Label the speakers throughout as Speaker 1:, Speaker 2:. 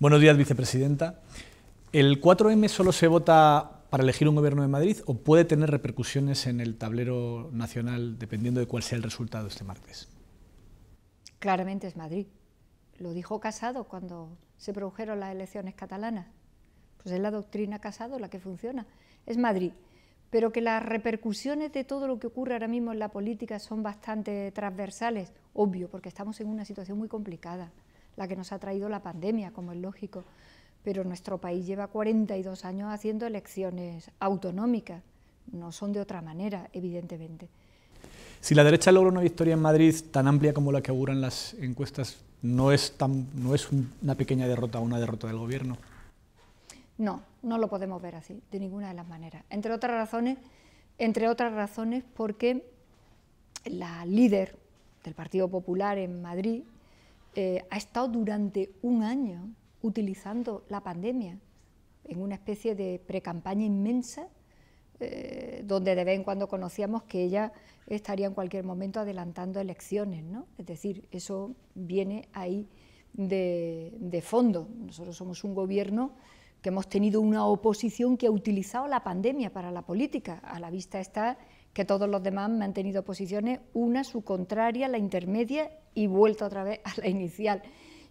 Speaker 1: Buenos días, vicepresidenta. ¿El 4M solo se vota para elegir un gobierno de Madrid o puede tener repercusiones en el tablero nacional dependiendo de cuál sea el resultado este martes?
Speaker 2: Claramente es Madrid. Lo dijo Casado cuando se produjeron las elecciones catalanas. Pues es la doctrina Casado la que funciona. Es Madrid. Pero que las repercusiones de todo lo que ocurre ahora mismo en la política son bastante transversales, obvio, porque estamos en una situación muy complicada la que nos ha traído la pandemia, como es lógico. Pero nuestro país lleva 42 años haciendo elecciones autonómicas, no son de otra manera, evidentemente.
Speaker 1: Si la derecha logra una victoria en Madrid tan amplia como la que auguran las encuestas, ¿no es, tan, no es una pequeña derrota una derrota del gobierno?
Speaker 2: No, no lo podemos ver así, de ninguna de las maneras. Entre otras razones, entre otras razones porque la líder del Partido Popular en Madrid, eh, ha estado durante un año utilizando la pandemia en una especie de precampaña inmensa, eh, donde de vez en cuando conocíamos que ella estaría en cualquier momento adelantando elecciones, ¿no? Es decir, eso viene ahí de, de fondo. Nosotros somos un gobierno que hemos tenido una oposición que ha utilizado la pandemia para la política. A la vista está que todos los demás me han tenido posiciones, una su contraria, la intermedia y vuelta otra vez a la inicial.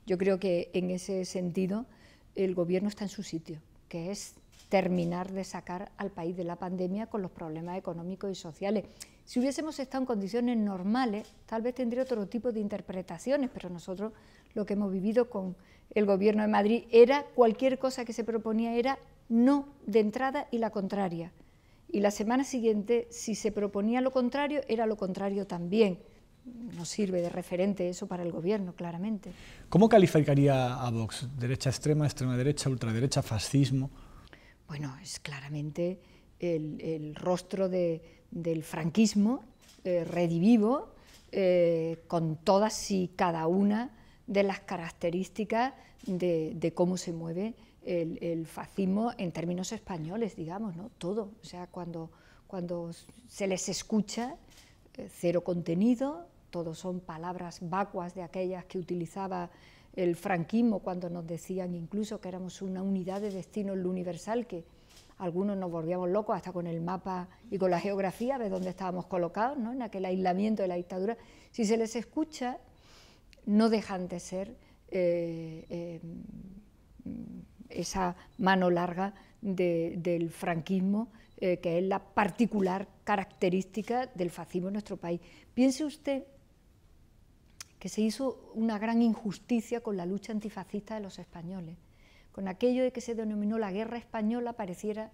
Speaker 2: Yo creo que en ese sentido el gobierno está en su sitio, que es terminar de sacar al país de la pandemia con los problemas económicos y sociales. Si hubiésemos estado en condiciones normales, tal vez tendría otro tipo de interpretaciones, pero nosotros lo que hemos vivido con el gobierno de Madrid era cualquier cosa que se proponía era no de entrada y la contraria y la semana siguiente, si se proponía lo contrario, era lo contrario también. No sirve de referente eso para el gobierno, claramente.
Speaker 1: ¿Cómo calificaría a Vox? ¿Derecha extrema, extrema derecha, ultraderecha, fascismo?
Speaker 2: Bueno, es claramente el, rostro del franquismo eh, redivivo, eh, con todas y cada una de las características de cómo se mueve el, fascismo en términos españoles, digamos, ¿no? Todo. O sea, cuando, cuando se les escucha, eh, cero contenido, todos son palabras vacuas de aquellas que utilizaba el franquismo cuando nos decían incluso que éramos una unidad de destino en lo universal, que algunos nos volvíamos locos hasta con el mapa y con la geografía de dónde estábamos colocados, ¿no? en aquel aislamiento de la dictadura. Si se les escucha, no dejan de ser eh, eh, esa mano larga del franquismo, eh, que es la particular característica del fascismo en nuestro país. Piense usted que se hizo una gran injusticia con la lucha antifascista de los españoles. Con aquello de que se denominó la guerra española pareciera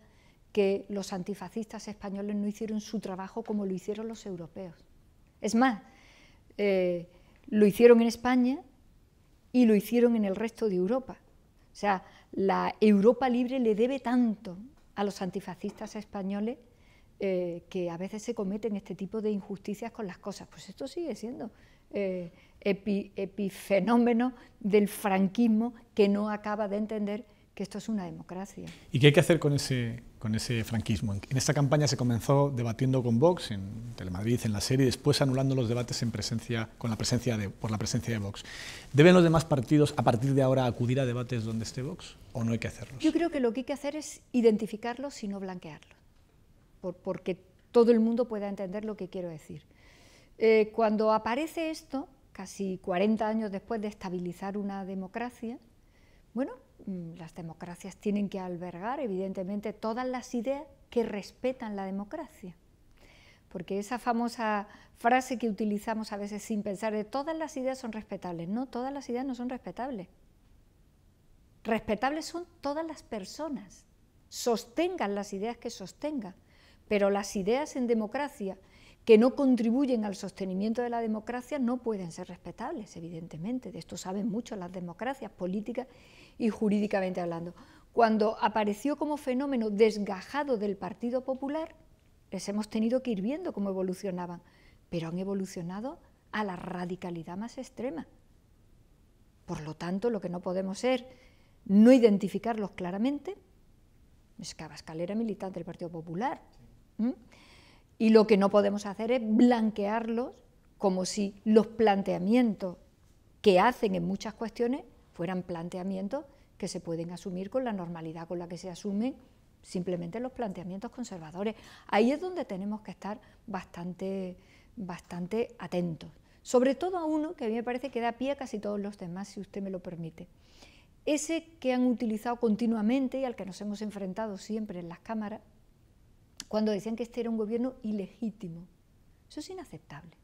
Speaker 2: que los antifascistas españoles no hicieron su trabajo como lo hicieron los europeos. Es más, eh, lo hicieron en España y lo hicieron en el resto de Europa. O sea, la Europa libre le debe tanto a los antifascistas españoles eh, que a veces se cometen este tipo de injusticias con las cosas. Pues esto sigue siendo eh, epifenómeno del franquismo que no acaba de entender que esto es una democracia.
Speaker 1: ¿Y qué hay que hacer con ese, con ese franquismo? En esta campaña se comenzó debatiendo con Vox en Telemadrid, en la serie, y después anulando los debates en presencia, con la presencia de, por la presencia de Vox. ¿Deben los demás partidos a partir de ahora acudir a debates donde esté Vox o no hay que hacerlos?
Speaker 2: Yo creo que lo que hay que hacer es identificarlos y no blanquearlos, porque todo el mundo pueda entender lo que quiero decir. Eh, cuando aparece esto, casi 40 años después de estabilizar una democracia, bueno, Mm, las democracias tienen que albergar, evidentemente, todas las ideas que respetan la democracia. Porque esa famosa frase que utilizamos a veces sin pensar de todas las ideas son respetables. No, todas las ideas no son respetables. Respetables son todas las personas. Sostengan las ideas que sostengan. Pero las ideas en democracia que no contribuyen al sostenimiento de la democracia no pueden ser respetables, evidentemente. De esto saben mucho las democracias políticas y jurídicamente hablando. Cuando apareció como fenómeno desgajado del Partido Popular, les hemos tenido que ir viendo cómo evolucionaban, pero han evolucionado a la radicalidad más extrema. Por lo tanto, lo que no podemos ser, no identificarlos claramente, es que militante del Partido Popular, y lo que no podemos hacer es blanquearlos como si los planteamientos que hacen en muchas cuestiones fueran planteamientos que se pueden asumir con la normalidad con la que se asumen simplemente los planteamientos conservadores. Ahí es donde tenemos que estar bastante, bastante atentos, sobre todo a uno que a mí me parece que da pie a casi todos los demás, si usted me lo permite. Ese que han utilizado continuamente y al que nos hemos enfrentado siempre en las cámaras, cuando decían que este era un gobierno ilegítimo. Eso es inaceptable.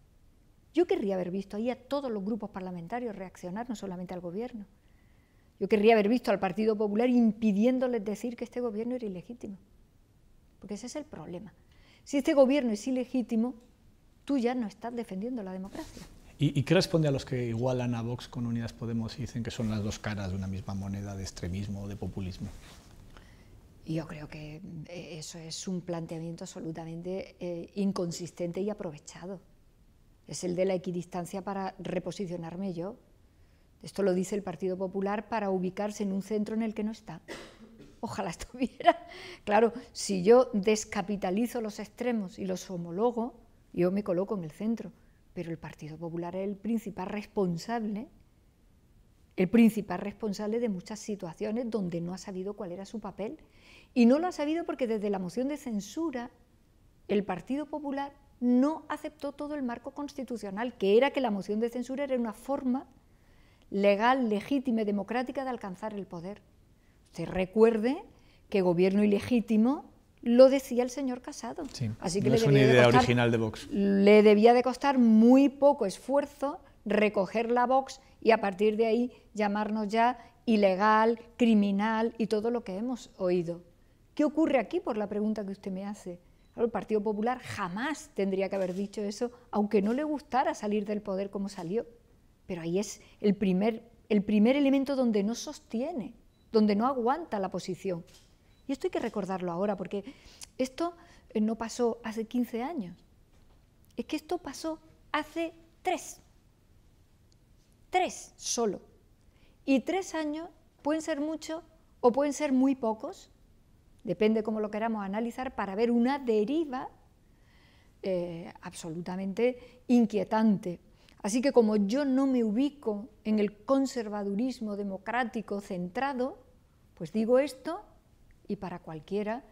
Speaker 2: Yo querría haber visto ahí a todos los grupos parlamentarios reaccionar, no solamente al gobierno. Yo querría haber visto al Partido Popular impidiéndoles decir que este gobierno era ilegítimo, porque ese es el problema. Si este gobierno es ilegítimo, tú ya no estás defendiendo la democracia.
Speaker 1: ¿Y, qué responde a los que igualan a Vox con Unidas Podemos y dicen que son las dos caras de una misma moneda de extremismo o de populismo?
Speaker 2: Yo creo que eh, eso es un planteamiento absolutamente eh, inconsistente y aprovechado. Es el de la equidistancia para reposicionarme yo. Esto lo dice el Partido Popular para ubicarse en un centro en el que no está. Ojalá estuviera. Claro, si yo descapitalizo los extremos y los homologo, yo me coloco en el centro. Pero el Partido Popular es el principal responsable, el principal responsable de muchas situaciones donde no ha sabido cuál era su papel. Y no lo ha sabido porque desde la moción de censura el Partido Popular no aceptó todo el marco constitucional, que era que la moción de censura era una forma legal, legítima y democrática de alcanzar el poder. Usted recuerde que gobierno ilegítimo lo decía el señor Casado. que es una idea original de Vox. Le debía de costar muy poco esfuerzo recoger la Vox y a partir de ahí llamarnos ya ilegal, criminal y todo lo que hemos oído. ¿Qué ocurre aquí por la pregunta que usted me hace? El Partido Popular jamás tendría que haber dicho eso, aunque no le gustara salir del poder como salió. Pero ahí es el primer, el primer elemento donde no sostiene, donde no aguanta la posición. Y esto hay que recordarlo ahora, porque esto eh, no pasó hace 15 años. Es que esto pasó hace tres. Tres solo. Y tres años pueden ser muchos o pueden ser muy pocos, depende cómo lo queramos analizar, para ver una deriva eh, absolutamente inquietante. Así que como yo no me ubico en el conservadurismo democrático centrado, pues digo esto y para cualquiera,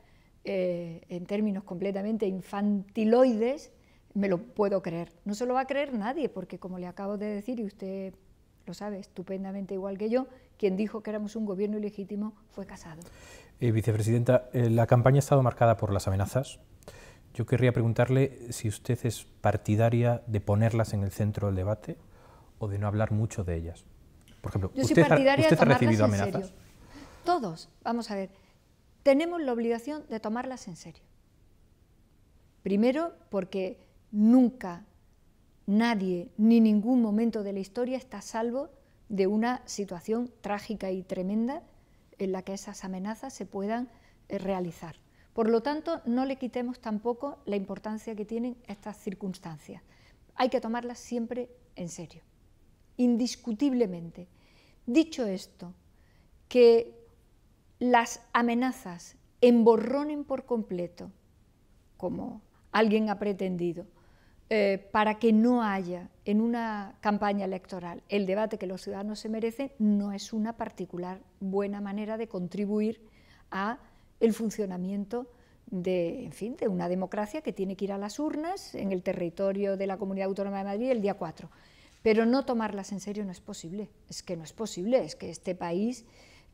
Speaker 2: eh, en términos completamente infantiloides, me lo puedo creer. No se lo va a creer nadie, porque como le acabo de decir, y usted lo sabe estupendamente igual que yo, quien dijo que éramos un gobierno ilegítimo fue casado.
Speaker 3: Eh, vicepresidenta, eh, la campaña ha estado marcada por las amenazas, yo querría preguntarle si usted es partidaria de ponerlas en el centro del debate o de no hablar mucho de ellas. Por ejemplo, ¿usted, recibido amenazas?
Speaker 2: Todos, vamos a ver, tenemos la obligación de tomarlas en serio. Primero, porque nunca nadie ni ningún momento de la historia está salvo de una situación trágica y tremenda en la que esas amenazas se puedan eh, realizar. Por lo tanto, no le quitemos tampoco la importancia que tienen estas circunstancias. Hay que tomarlas siempre en serio, indiscutiblemente. Dicho esto, que las amenazas emborronen por completo, como alguien ha pretendido, eh, para que no haya en una campaña electoral el debate que los ciudadanos se merecen, no es una particular buena manera de contribuir a el funcionamiento de, en fin, de una democracia que tiene que ir a las urnas en el territorio de la Comunidad Autónoma de Madrid el día 4. Pero no tomarlas en serio no es posible, es que no es posible, es que este país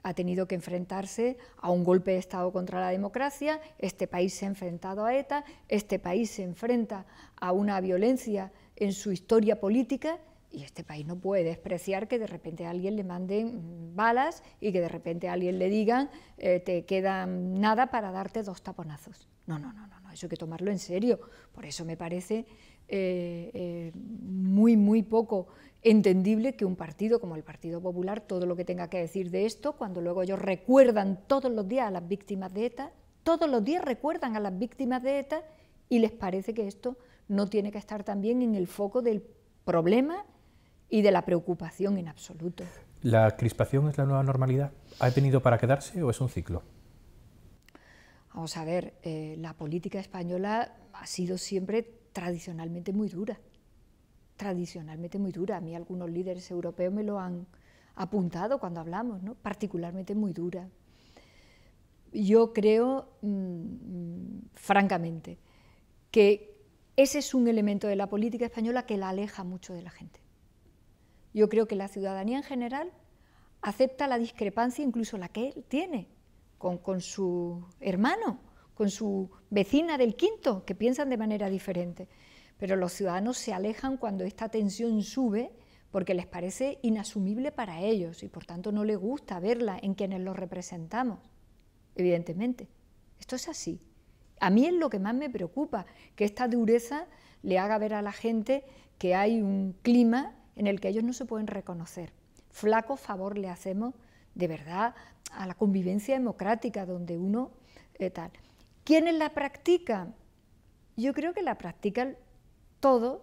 Speaker 2: ha tenido que enfrentarse a un golpe de Estado contra la democracia, este país se ha enfrentado a ETA, este país se enfrenta a una violencia en su historia política y este país no puede despreciar que de repente a alguien le manden balas y que de repente a alguien le digan eh, te queda nada para darte dos taponazos. No, no, no, no, eso hay que tomarlo en serio. Por eso me parece eh, eh, muy, muy poco entendible que un partido como el Partido Popular, todo lo que tenga que decir de esto, cuando luego ellos recuerdan todos los días a las víctimas de ETA, todos los días recuerdan a las víctimas de ETA y les parece que esto no tiene que estar también en el foco del problema y de la preocupación en absoluto.
Speaker 3: ¿La crispación es la nueva normalidad? ¿Ha venido para quedarse o es un ciclo?
Speaker 2: Vamos a ver, eh, la política española ha sido siempre tradicionalmente muy dura, tradicionalmente muy dura. A mí algunos líderes europeos me lo han apuntado cuando hablamos, particularmente muy dura. Yo creo, mm, mm, francamente, que ese es un elemento de la política española que la aleja mucho de la gente. Yo creo que la ciudadanía en general acepta la discrepancia, incluso la que él tiene con, su hermano, con su vecina del quinto, que piensan de manera diferente. Pero los ciudadanos se alejan cuando esta tensión sube porque les parece inasumible para ellos y por tanto no les gusta verla en quienes los representamos, evidentemente. Esto es así. A mí es lo que más me preocupa, que esta dureza le haga ver a la gente que hay un clima en el que ellos no se pueden reconocer. Flaco favor le hacemos de verdad a la convivencia democrática donde uno eh, tal. ¿Quiénes la practican? Yo creo que la practican todos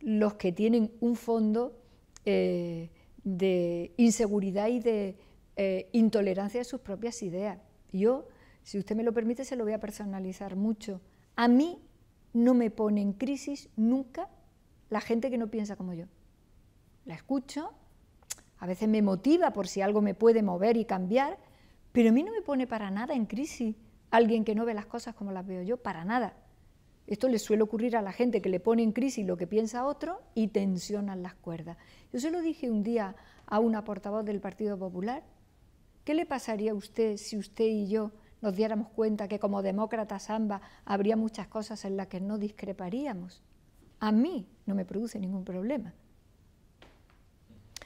Speaker 2: los que tienen un fondo eh, de inseguridad y de eh, intolerancia de sus propias ideas. Yo, si usted me lo permite, se lo voy a personalizar mucho. A mí no me pone en crisis nunca la gente que no piensa como yo la escucho, a veces me motiva por si algo me puede mover y cambiar, pero a mí no me pone para nada en crisis alguien que no ve las cosas como las veo yo, para nada. Esto le suele ocurrir a la gente que le pone en crisis lo que piensa otro y tensionan las cuerdas. Yo se lo dije un día a una portavoz del Partido Popular. ¿Qué le pasaría a usted si usted y yo nos diéramos cuenta que como demócratas ambas habría muchas cosas en las que no discreparíamos? A mí no me produce ningún problema.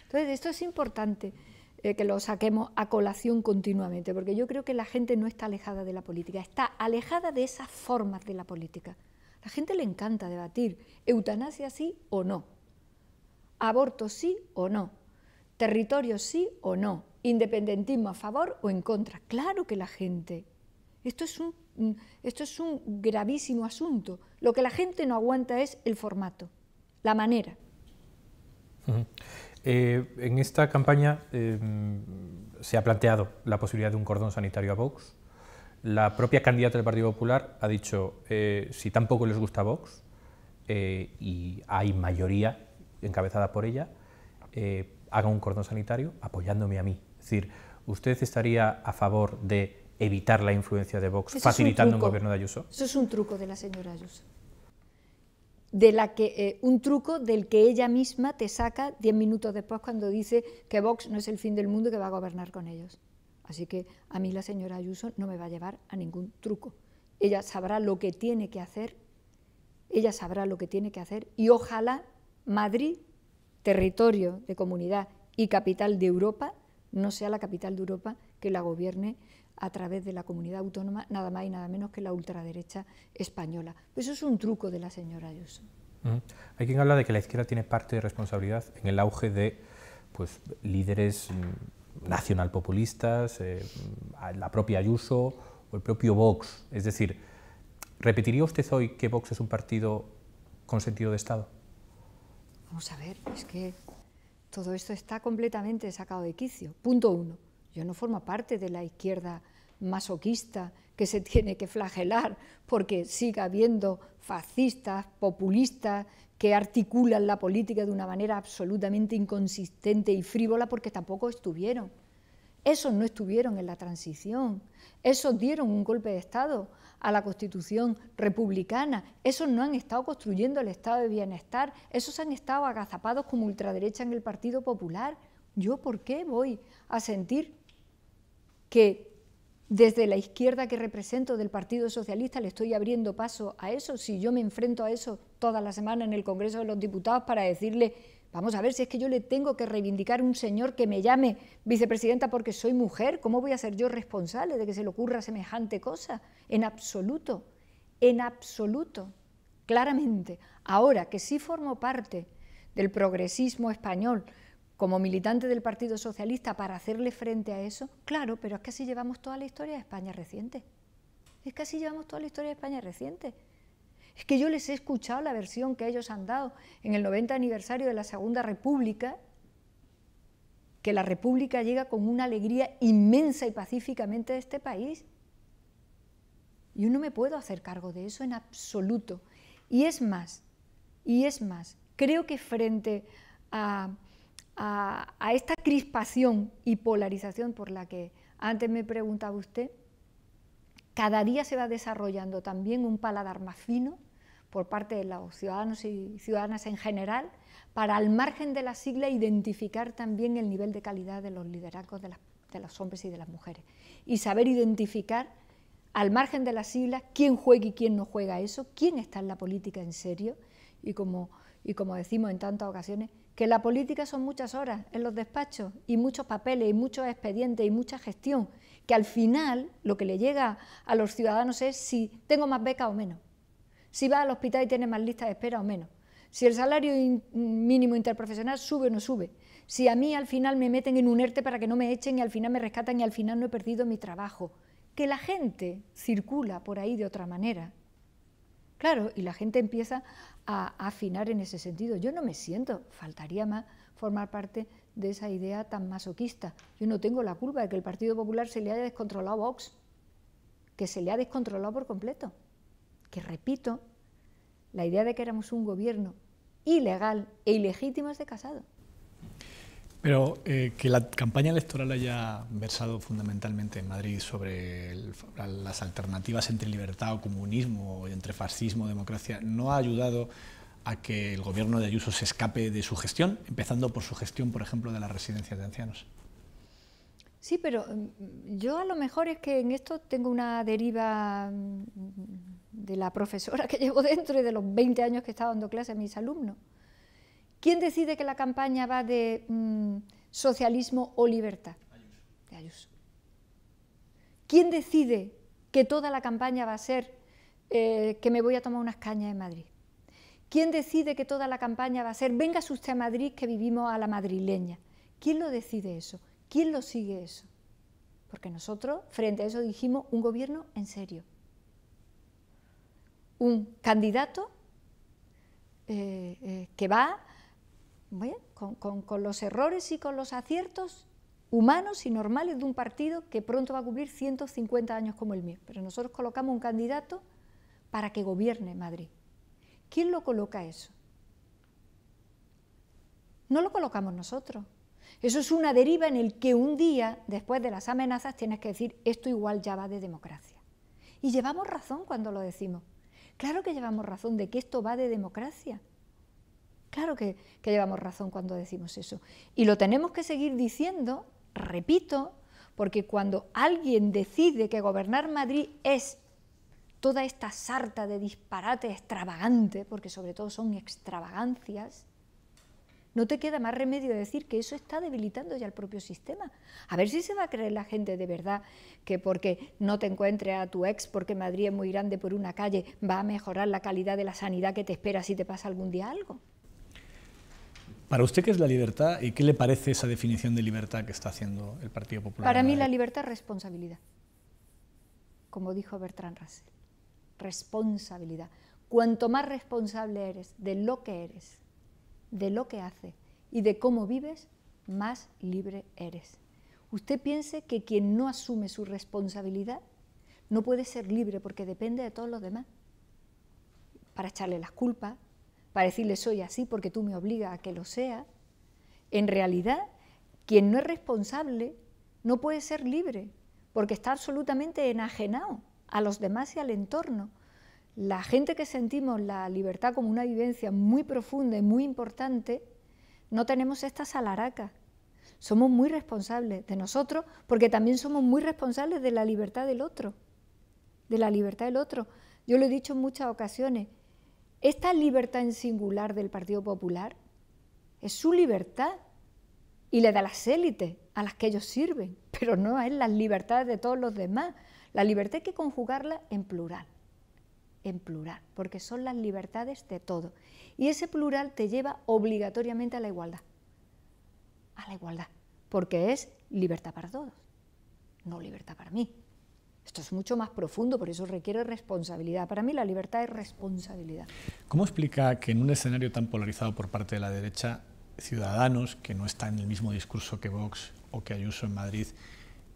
Speaker 2: Entonces, esto es importante eh, que lo saquemos a colación continuamente, porque yo creo que la gente no está alejada de la política, está alejada de esas formas de la política. A la gente le encanta debatir eutanasia sí o no, aborto sí o no, territorio sí o no, independentismo a favor o en contra. Claro que la gente. Esto es un, esto es un gravísimo asunto. Lo que la gente no aguanta es el formato, la manera.
Speaker 3: Eh, en esta campaña em, se ha planteado la posibilidad de un cordón sanitario a Vox. La propia candidata del Partido Popular ha dicho, eh, si tampoco les gusta Vox, eh, y hay mayoría encabezada por ella, haga un cordón sanitario apoyándome a mí. Es decir, ¿usted estaría a favor de evitar la influencia de Vox facilitando un, gobierno de Ayuso? Eso es
Speaker 2: un truco de la señora Ayuso de la que, eh, un truco del que ella misma te saca diez minutos después cuando dice que Vox no es el fin del mundo y que va a gobernar con ellos. Así que a mí la señora Ayuso no me va a llevar a ningún truco. Ella sabrá lo que tiene que hacer, ella sabrá lo que tiene que hacer y ojalá Madrid, territorio de comunidad y capital de Europa, no sea la capital de Europa que la gobierne a través de la comunidad autónoma, nada más y nada menos que la ultraderecha española. eso es un truco de la señora Ayuso.
Speaker 3: Hay quien habla de que la izquierda tiene parte de responsabilidad en el auge de pues, líderes mm, nacionalpopulistas, eh, mm, la propia Ayuso o el propio Vox. Es decir, ¿repetiría usted hoy que Vox es un partido con sentido de Estado?
Speaker 2: Vamos a ver, es que todo esto está completamente sacado de quicio. Punto uno. Yo no formo parte de la izquierda masoquista que se tiene que flagelar porque siga habiendo fascistas, populistas, que articulan la política de una manera absolutamente inconsistente y frívola porque tampoco estuvieron. Esos no estuvieron en la transición, esos dieron un golpe de Estado a la Constitución republicana, esos no han estado construyendo el Estado de Bienestar, esos han estado agazapados como ultraderecha en el Partido Popular. ¿Yo por qué voy a sentir que desde la izquierda que represento del Partido Socialista le estoy abriendo paso a eso, si yo me enfrento a eso toda la semana en el Congreso de los Diputados para decirle, vamos a ver si es que yo le tengo que reivindicar un señor que me llame vicepresidenta porque soy mujer, ¿cómo voy a ser yo responsable de que se le ocurra semejante cosa? En absoluto, en absoluto, claramente. Ahora que sí formo parte del progresismo español, como militante del Partido Socialista para hacerle frente a eso? Claro, pero es que así llevamos toda la historia de España reciente. Es que así llevamos toda la historia de España reciente. Es que yo les he escuchado la versión que ellos han dado en el 90 aniversario de la Segunda República, que la República llega con una alegría inmensa y pacíficamente de este país. Yo no me puedo hacer cargo de eso en absoluto. Y es más, y es más, creo que frente a a, esta crispación y polarización por la que antes me preguntaba usted, cada día se va desarrollando también un paladar más fino por parte de los ciudadanos y ciudadanas en general, para al margen de la sigla identificar también el nivel de calidad de los liderazgos de, los hombres y de las mujeres. Y saber identificar al margen de la sigla quién juega y quién no juega eso, quién está en la política en serio y y como decimos en tantas ocasiones, que la política son muchas horas en los despachos y muchos papeles y muchos expedientes y mucha gestión, que al final lo que le llega a los ciudadanos es si tengo más becas o menos, si va al hospital y tiene más listas de espera o menos, si el salario mínimo interprofesional sube o no sube, si a mí al final me meten en un ERTE para que no me echen y al final me rescatan y al final no he perdido mi trabajo. Que la gente circula por ahí de otra manera Claro, y la gente empieza a, afinar en ese sentido. Yo no me siento, faltaría más formar parte de esa idea tan masoquista. Yo no tengo la culpa de que el Partido Popular se le haya descontrolado a Vox, que se le ha descontrolado por completo. Que repito, la idea de que éramos un gobierno ilegal e ilegítimo es de casado.
Speaker 1: Pero eh, que la campaña electoral haya versado fundamentalmente en Madrid sobre las alternativas entre libertad o comunismo, entre fascismo o democracia, ¿no ha ayudado a que el gobierno de Ayuso se escape de su gestión, empezando por su gestión, por ejemplo, de las residencias de ancianos?
Speaker 2: Sí, pero mm, yo a lo mejor es que en esto tengo una deriva mm, de la profesora que llevo dentro y de los 20 años que he estado dando clase a mis alumnos. ¿Quién decide que la campaña va de mm, socialismo o libertad? ¿Quién decide que toda la campaña va a ser eh, que me voy a tomar unas cañas en Madrid? ¿Quién decide que toda la campaña va a ser venga usted a Madrid que vivimos a la madrileña? ¿Quién lo decide eso? ¿Quién lo sigue eso? Porque nosotros, frente a eso, dijimos un gobierno en serio. Un candidato eh, eh, que va con, los errores y con los aciertos humanos y normales de un partido que pronto va a cumplir 150 años como el mío. Pero nosotros colocamos un candidato para que gobierne Madrid. ¿Quién lo coloca eso? No lo colocamos nosotros. Eso es una deriva en el que un día, después de las amenazas, tienes que decir, esto igual ya va de democracia. Y llevamos razón cuando lo decimos. Claro que llevamos razón de que esto va de democracia. Claro que, llevamos razón cuando decimos eso. Y lo tenemos que seguir diciendo, repito, porque cuando alguien decide que gobernar Madrid es toda esta sarta de disparate extravagante, porque sobre todo son extravagancias, no te queda más remedio de decir que eso está debilitando ya el propio sistema. A ver si se va a creer la gente de verdad que porque no te encuentre a tu ex, porque Madrid es muy grande por una calle, va a mejorar la calidad de la sanidad que te espera si te pasa algún día algo.
Speaker 1: ¿Para usted qué es la libertad y qué le parece esa definición de libertad que está haciendo el Partido Popular? Para
Speaker 2: mí la libertad es responsabilidad, como dijo Bertrand Russell, responsabilidad. Cuanto más responsable eres de lo que eres, de lo que haces y de cómo vives, más libre eres. Usted piense que quien no asume su responsabilidad no puede ser libre porque depende de todos los demás. Para echarle las culpas, para decirle soy así porque tú me obligas a que lo sea, en realidad quien no es responsable no puede ser libre porque está absolutamente enajenado a los demás y al entorno. La gente que sentimos la libertad como una vivencia muy profunda y muy importante, no tenemos esta salaraca... Somos muy responsables de nosotros porque también somos muy responsables de la libertad del otro, de la libertad del otro. Yo lo he dicho en muchas ocasiones, esta libertad en singular del Partido Popular es su libertad y la de las élites a las que ellos sirven, pero no es las libertades de todos los demás. La libertad hay que conjugarla en plural, en plural, porque son las libertades de todos. Y ese plural te lleva obligatoriamente a la igualdad, a la igualdad, porque es libertad para todos, no libertad para mí. Esto es mucho más profundo, por eso requiere responsabilidad. Para mí la libertad es responsabilidad.
Speaker 1: ¿Cómo explica que en un escenario tan polarizado por parte de la derecha, Ciudadanos, que no están en el mismo discurso que Vox o que Ayuso en Madrid,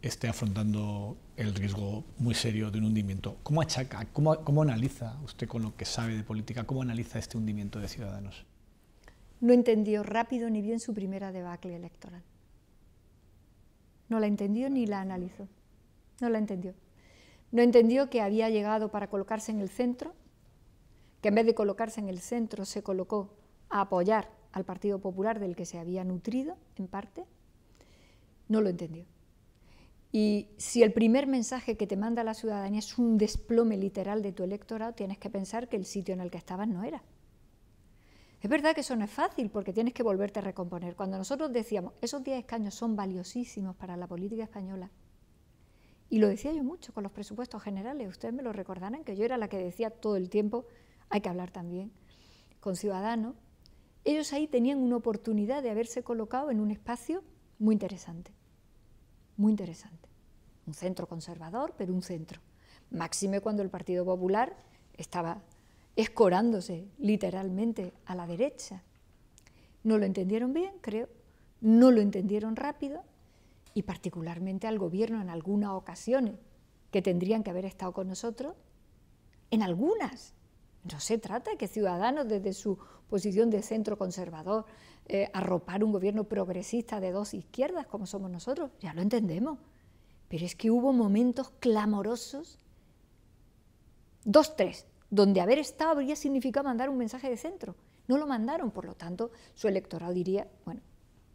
Speaker 1: esté afrontando el riesgo muy serio de un hundimiento? ¿Cómo achaca, cómo, cómo analiza usted con lo que sabe de política, cómo analiza este hundimiento de Ciudadanos?
Speaker 2: No entendió rápido ni bien su primera debacle electoral. No la entendió ni la analizó. No la entendió. No entendió que había llegado para colocarse en el centro, que en vez de colocarse en el centro se colocó a apoyar al Partido Popular del que se había nutrido en parte. No lo entendió. Y si el primer mensaje que te manda la ciudadanía es un desplome literal de tu electorado, tienes que pensar que el sitio en el que estabas no era. Es verdad que eso no es fácil porque tienes que volverte a recomponer. Cuando nosotros decíamos, esos 10 escaños son valiosísimos para la política española, y lo decía yo mucho con los presupuestos generales, ustedes me lo recordarán, que yo era la que decía todo el tiempo, hay que hablar también con ciudadanos. Ellos ahí tenían una oportunidad de haberse colocado en un espacio muy interesante, muy interesante. Un centro conservador, pero un centro. Máxime cuando el Partido Popular estaba escorándose literalmente a la derecha. No lo entendieron bien, creo, no lo entendieron rápido, y particularmente al gobierno en algunas ocasiones que tendrían que haber estado con nosotros, en algunas. No se trata de que ciudadanos desde su posición de centro conservador eh, arropar un gobierno progresista de dos izquierdas como somos nosotros, ya lo entendemos. Pero es que hubo momentos clamorosos, dos, tres, donde haber estado habría significado mandar un mensaje de centro. No lo mandaron, por lo tanto, su electorado diría, bueno,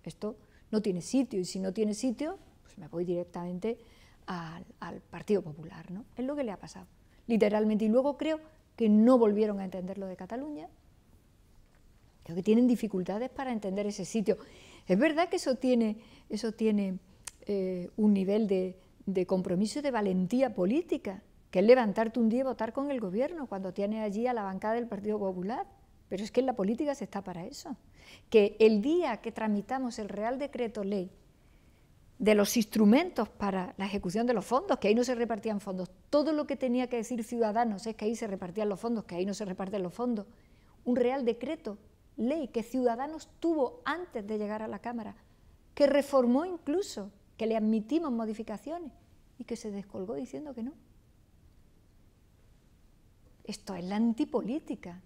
Speaker 2: esto no tiene sitio y si no tiene sitio, pues me voy directamente al, Partido Popular. ¿no? Es lo que le ha pasado, literalmente. Y luego creo que no volvieron a entender lo de Cataluña. Creo que tienen dificultades para entender ese sitio. Es verdad que eso tiene, eso tiene eh, un nivel de, compromiso y de valentía política, que es levantarte un día y votar con el gobierno cuando tiene allí a la bancada del Partido Popular. Pero es que en la política se está para eso. Que el día que tramitamos el Real Decreto Ley de los instrumentos para la ejecución de los fondos, que ahí no se repartían fondos, todo lo que tenía que decir Ciudadanos es que ahí se repartían los fondos, que ahí no se reparten los fondos, un Real Decreto Ley que Ciudadanos tuvo antes de llegar a la Cámara, que reformó incluso, que le admitimos modificaciones y que se descolgó diciendo que no. Esto es la antipolítica.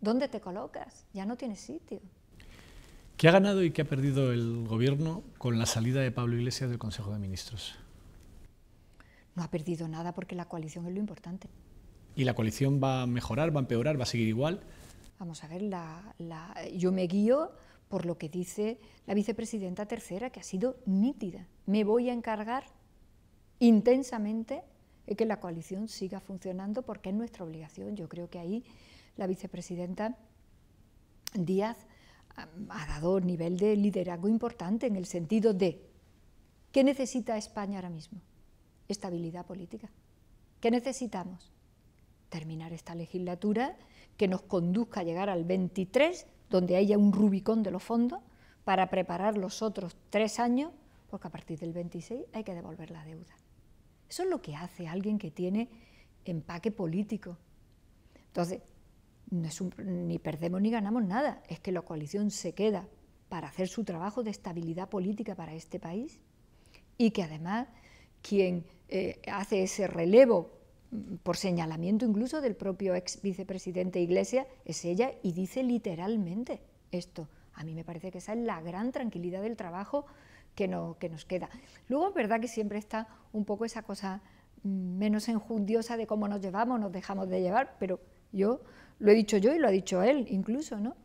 Speaker 2: ¿Dónde te colocas? Ya no tienes sitio.
Speaker 1: ¿Qué ha ganado y qué ha perdido el gobierno con la salida de Pablo Iglesias del Consejo de Ministros?
Speaker 2: No ha perdido nada porque la coalición es lo importante.
Speaker 1: ¿Y la coalición va a mejorar, va a empeorar, va a seguir igual?
Speaker 2: Vamos a ver, yo me guío por lo que dice la vicepresidenta tercera, que ha sido nítida. Me voy a encargar intensamente de que la coalición siga funcionando porque es nuestra obligación. Yo creo que ahí la vicepresidenta Díaz um, ha dado nivel de liderazgo importante en el sentido de ¿qué necesita España ahora mismo? Estabilidad política. ¿Qué necesitamos? Terminar esta legislatura que nos conduzca a llegar al 23, donde haya un rubicón de los fondos, para preparar los otros tres años, porque a partir del 26 hay que devolver la deuda. Eso es lo que hace alguien que tiene empaque político. Entonces, ni perdemos ni ganamos nada, es que la coalición se queda para hacer su trabajo de estabilidad política para este país y que además quien eh, hace ese relevo mm, por señalamiento incluso del propio ex vicepresidente Iglesias es ella y dice literalmente esto. A mí me parece que esa es la gran tranquilidad del trabajo que, no, que nos queda. Luego es verdad que siempre está un poco esa cosa mm, menos enjundiosa de cómo nos llevamos, nos dejamos de llevar, pero yo lo he dicho yo y lo ha dicho él incluso, ¿no?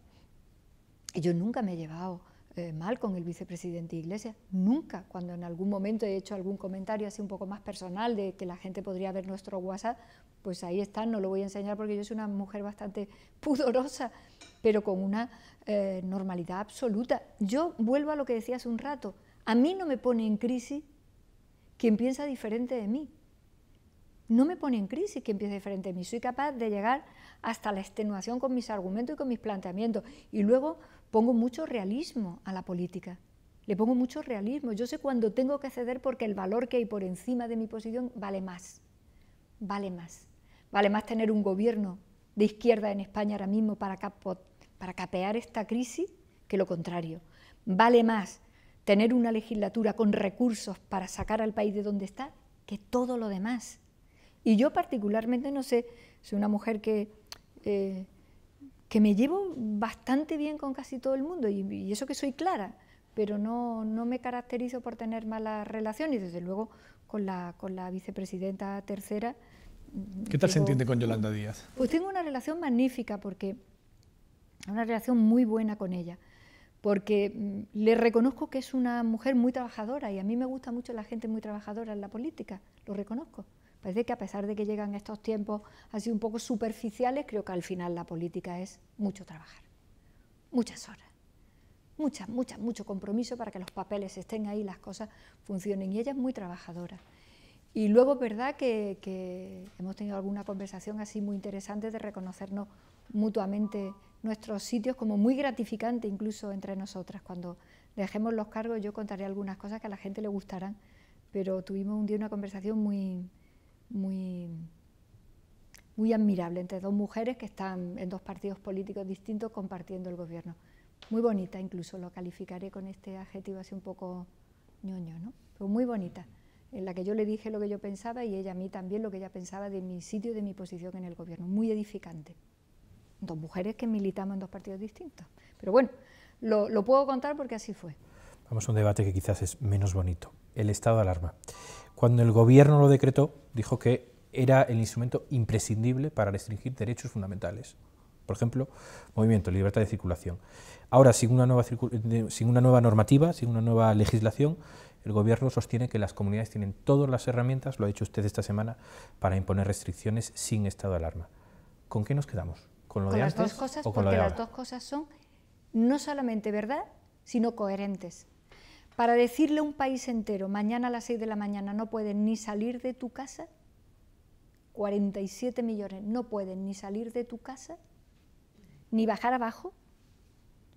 Speaker 2: Y yo nunca me he llevado eh, mal con el vicepresidente Iglesias, nunca. Cuando en algún momento he hecho algún comentario así un poco más personal de que la gente podría ver nuestro WhatsApp, pues ahí está, no lo voy a enseñar porque yo soy una mujer bastante pudorosa, pero con una eh, normalidad absoluta. Yo vuelvo a lo que decía hace un rato, a mí no me pone en crisis quien piensa diferente de mí no me pone en crisis que empiece frente a mí. Soy capaz de llegar hasta la extenuación con mis argumentos y con mis planteamientos. Y luego pongo mucho realismo a la política. Le pongo mucho realismo. Yo sé cuando tengo que ceder porque el valor que hay por encima de mi posición vale más. Vale más. Vale más tener un gobierno de izquierda en España ahora mismo para, para capear esta crisis que lo contrario. Vale más tener una legislatura con recursos para sacar al país de donde está que todo lo demás. Y yo particularmente, no sé, soy una mujer que, eh, que me llevo bastante bien con casi todo el mundo y, eso que soy clara, pero no, me caracterizo por tener malas relaciones, desde luego con la, con la vicepresidenta tercera. Mm, ¿Qué tal se entiende
Speaker 1: con Yolanda Díaz?
Speaker 2: Pues tengo una relación magnífica porque una relación muy buena con ella, porque mm, le reconozco que es una mujer muy trabajadora y a mí me gusta mucho la gente muy trabajadora en la política, lo reconozco. Parece que a pesar de que llegan estos tiempos así un poco superficiales, creo que al final la política es mucho trabajar, muchas horas, muchas, muchas, mucho compromiso para que los papeles estén ahí, las cosas funcionen. Y ella es muy trabajadora. Y luego, ¿verdad? Que, que hemos tenido alguna conversación así muy interesante de reconocernos mutuamente nuestros sitios como muy gratificante incluso entre nosotras. Cuando dejemos los cargos yo contaré algunas cosas que a la gente le gustarán, pero tuvimos un día una conversación muy, muy, muy admirable entre dos mujeres que están en dos partidos políticos distintos compartiendo el gobierno. Muy bonita incluso, lo calificaré con este adjetivo así un poco ñoño, ¿no? Pero muy bonita, en la que yo le dije lo que yo pensaba y ella a mí también lo que ella pensaba de mi sitio y de mi posición en el gobierno. Muy edificante. Dos mujeres que militamos en dos partidos distintos. Pero bueno, lo, lo puedo contar porque así fue.
Speaker 3: Vamos a un debate que quizás es menos bonito, el estado de alarma. Cuando el gobierno lo decretó, dijo que era el instrumento imprescindible para restringir derechos fundamentales. Por ejemplo, movimiento, libertad de circulación. Ahora, sin una nueva, sin una nueva normativa, sin una nueva legislación, el Gobierno sostiene que las comunidades tienen todas las herramientas, lo ha dicho usted esta semana, para imponer restricciones sin estado de alarma. ¿Con qué nos quedamos? ¿Con lo de las dos cosas, o con porque Las dos
Speaker 2: cosas son no solamente verdad, sino coherentes para decirle a un país entero, mañana a las 6 de la mañana no pueden ni salir de tu casa, 47 millones no pueden ni salir de tu casa, ni bajar abajo,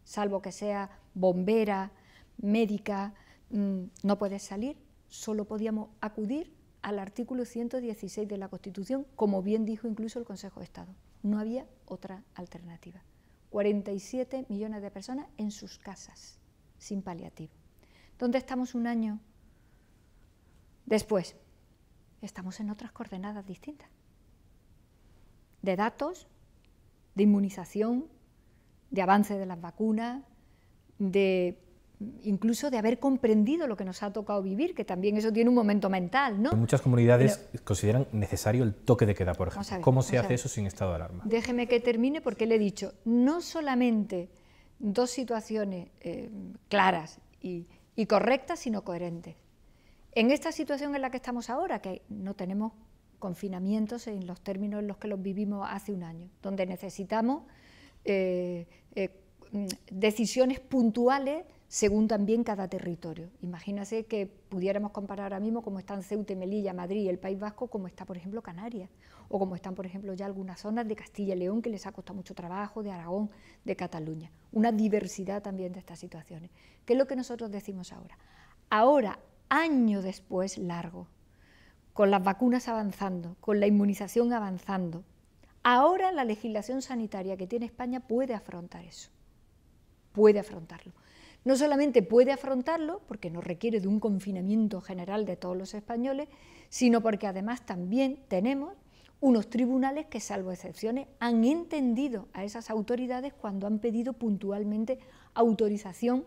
Speaker 2: salvo que sea bombera, médica, mm, no puedes salir, solo podíamos acudir al artículo 116 de la Constitución, como bien dijo incluso el Consejo de Estado. No había otra alternativa. 47 millones de personas en sus casas, sin paliativo. ¿Dónde estamos un año después? Estamos en otras coordenadas distintas. De datos, de inmunización, de avance de las vacunas, de incluso de haber comprendido lo que nos ha tocado vivir, que también eso tiene un momento mental, Muchas
Speaker 3: comunidades consideran necesario el toque de queda, por ejemplo. ¿Cómo se hace eso sin estado de alarma?
Speaker 2: Déjeme que termine porque le he dicho, no solamente dos situaciones eh, claras y y correctas, sino coherentes. En esta situación en la que estamos ahora, que no tenemos confinamientos en los términos en los que los vivimos hace un año, donde necesitamos eh, eh, decisiones puntuales según también cada territorio. Imagínense que pudiéramos comparar ahora mismo cómo están Ceuta, Melilla, Madrid, el País Vasco, como está, por ejemplo, Canarias, o como están, por ejemplo, ya algunas zonas de Castilla y León que les ha costado mucho trabajo, de Aragón, de Cataluña. Una diversidad también de estas situaciones. ¿Qué es lo que nosotros decimos ahora? Ahora, año después, largo, con las vacunas avanzando, con la inmunización avanzando, ahora la legislación sanitaria que tiene España puede afrontar eso. Puede afrontarlo no solamente puede afrontarlo, porque no requiere de un confinamiento general de todos los españoles, sino porque además también tenemos unos tribunales que, salvo excepciones, han entendido a esas autoridades cuando han pedido puntualmente autorización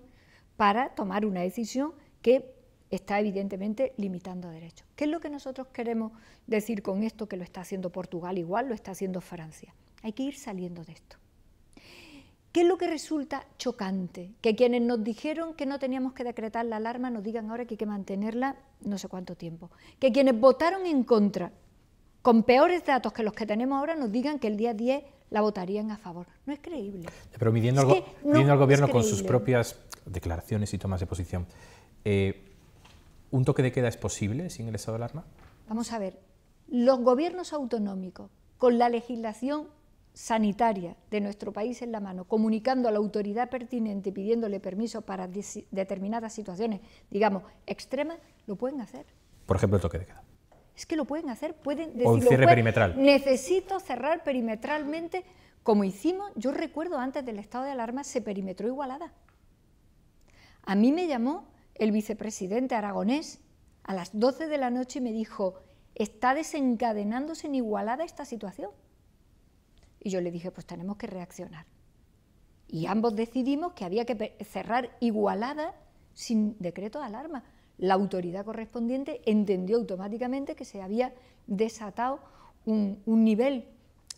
Speaker 2: para tomar una decisión que está evidentemente limitando derechos. ¿Qué es lo que nosotros queremos decir con esto? Que lo está haciendo Portugal igual, lo está haciendo Francia. Hay que ir saliendo de esto. ¿Qué es lo que resulta chocante? Que quienes nos dijeron que no teníamos que decretar la alarma nos digan ahora que hay que mantenerla no sé cuánto tiempo. Que quienes votaron en contra con peores datos que los que tenemos ahora, nos digan que el día 10 la votarían a favor. No es creíble.
Speaker 3: Pero midiendo, al, gobierno con sus propias declaraciones y tomas de posición, eh, ¿un toque de queda es posible sin el estado de alarma?
Speaker 2: Vamos a ver, los gobiernos autonómicos, con la legislación sanitaria de nuestro país en la mano, comunicando a la autoridad pertinente, pidiéndole permiso para determinadas situaciones, digamos, extremas, lo pueden hacer.
Speaker 3: Por ejemplo, el toque de queda.
Speaker 2: Es que lo pueden hacer, pueden decir. Necesito cerrar perimetralmente, como hicimos. Yo recuerdo antes del estado de alarma se perimetró Igualada. A mí me llamó el vicepresidente aragonés a las 12 de la noche y me dijo: está desencadenándose en Igualada esta situación. Y yo le dije: pues tenemos que reaccionar. Y ambos decidimos que había que cerrar Igualada sin decreto de alarma la autoridad correspondiente entendió automáticamente que se había desatado un, nivel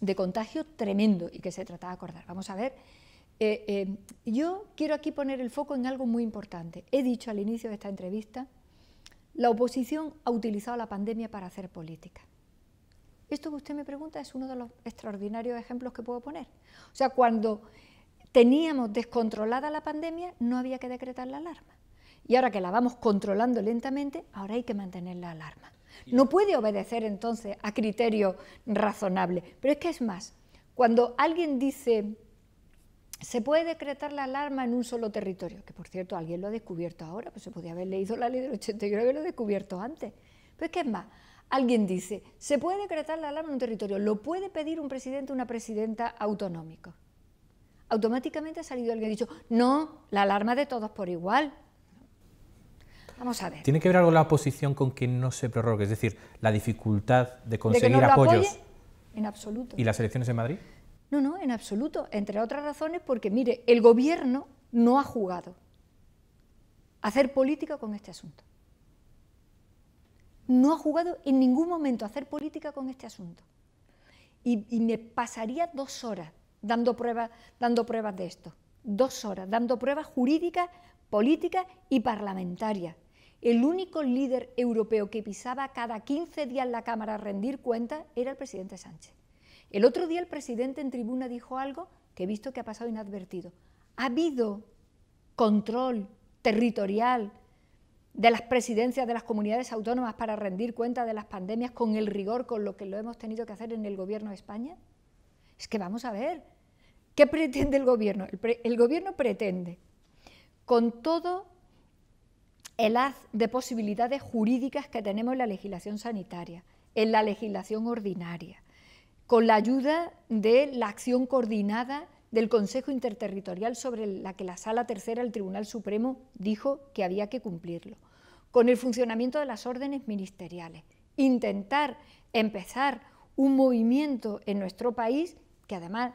Speaker 2: de contagio tremendo y que se trataba de acordar. Vamos a ver, eh, eh, yo quiero aquí poner el foco en algo muy importante. He dicho al inicio de esta entrevista, la oposición ha utilizado la pandemia para hacer política. Esto que usted me pregunta es uno de los extraordinarios ejemplos que puedo poner. O sea, cuando teníamos descontrolada la pandemia, no había que decretar la alarma. Y ahora que la vamos controlando lentamente, ahora hay que mantener la alarma. No puede obedecer entonces a criterio razonable. Pero es que es más, cuando alguien dice, se puede decretar la alarma en un solo territorio, que por cierto alguien lo ha descubierto ahora, pues se podía haber leído la ley del que y haberlo descubierto antes. Pero es que es más, alguien dice, se puede decretar la alarma en un territorio, lo puede pedir un presidente o una presidenta autonómico. Automáticamente ha salido alguien y ha dicho, no, la alarma de todos por igual. Vamos a ver.
Speaker 3: ¿Tiene que ver algo la oposición con que no se prorrogue? Es decir, la dificultad de conseguir ¿De que no apoyos. Apoye?
Speaker 2: En absoluto. ¿Y las elecciones en Madrid? No, no, en absoluto. Entre otras razones porque, mire, el gobierno no ha jugado a hacer política con este asunto. No ha jugado en ningún momento a hacer política con este asunto. Y, me pasaría dos horas dando pruebas, dando pruebas de esto. Dos horas, dando pruebas jurídicas política y parlamentaria. El único líder europeo que pisaba cada 15 días la Cámara a rendir cuentas era el presidente Sánchez. El otro día el presidente en tribuna dijo algo que he visto que ha pasado inadvertido. Ha habido control territorial de las presidencias de las comunidades autónomas para rendir cuenta de las pandemias con el rigor con lo que lo hemos tenido que hacer en el gobierno de España? Es que vamos a ver, ¿qué pretende el gobierno? el gobierno pretende con todo el haz de posibilidades jurídicas que tenemos en la legislación sanitaria, en la legislación ordinaria, con la ayuda de la acción coordinada del Consejo Interterritorial sobre la que la Sala Tercera del Tribunal Supremo dijo que había que cumplirlo, con el funcionamiento de las órdenes ministeriales, intentar empezar un movimiento en nuestro país que además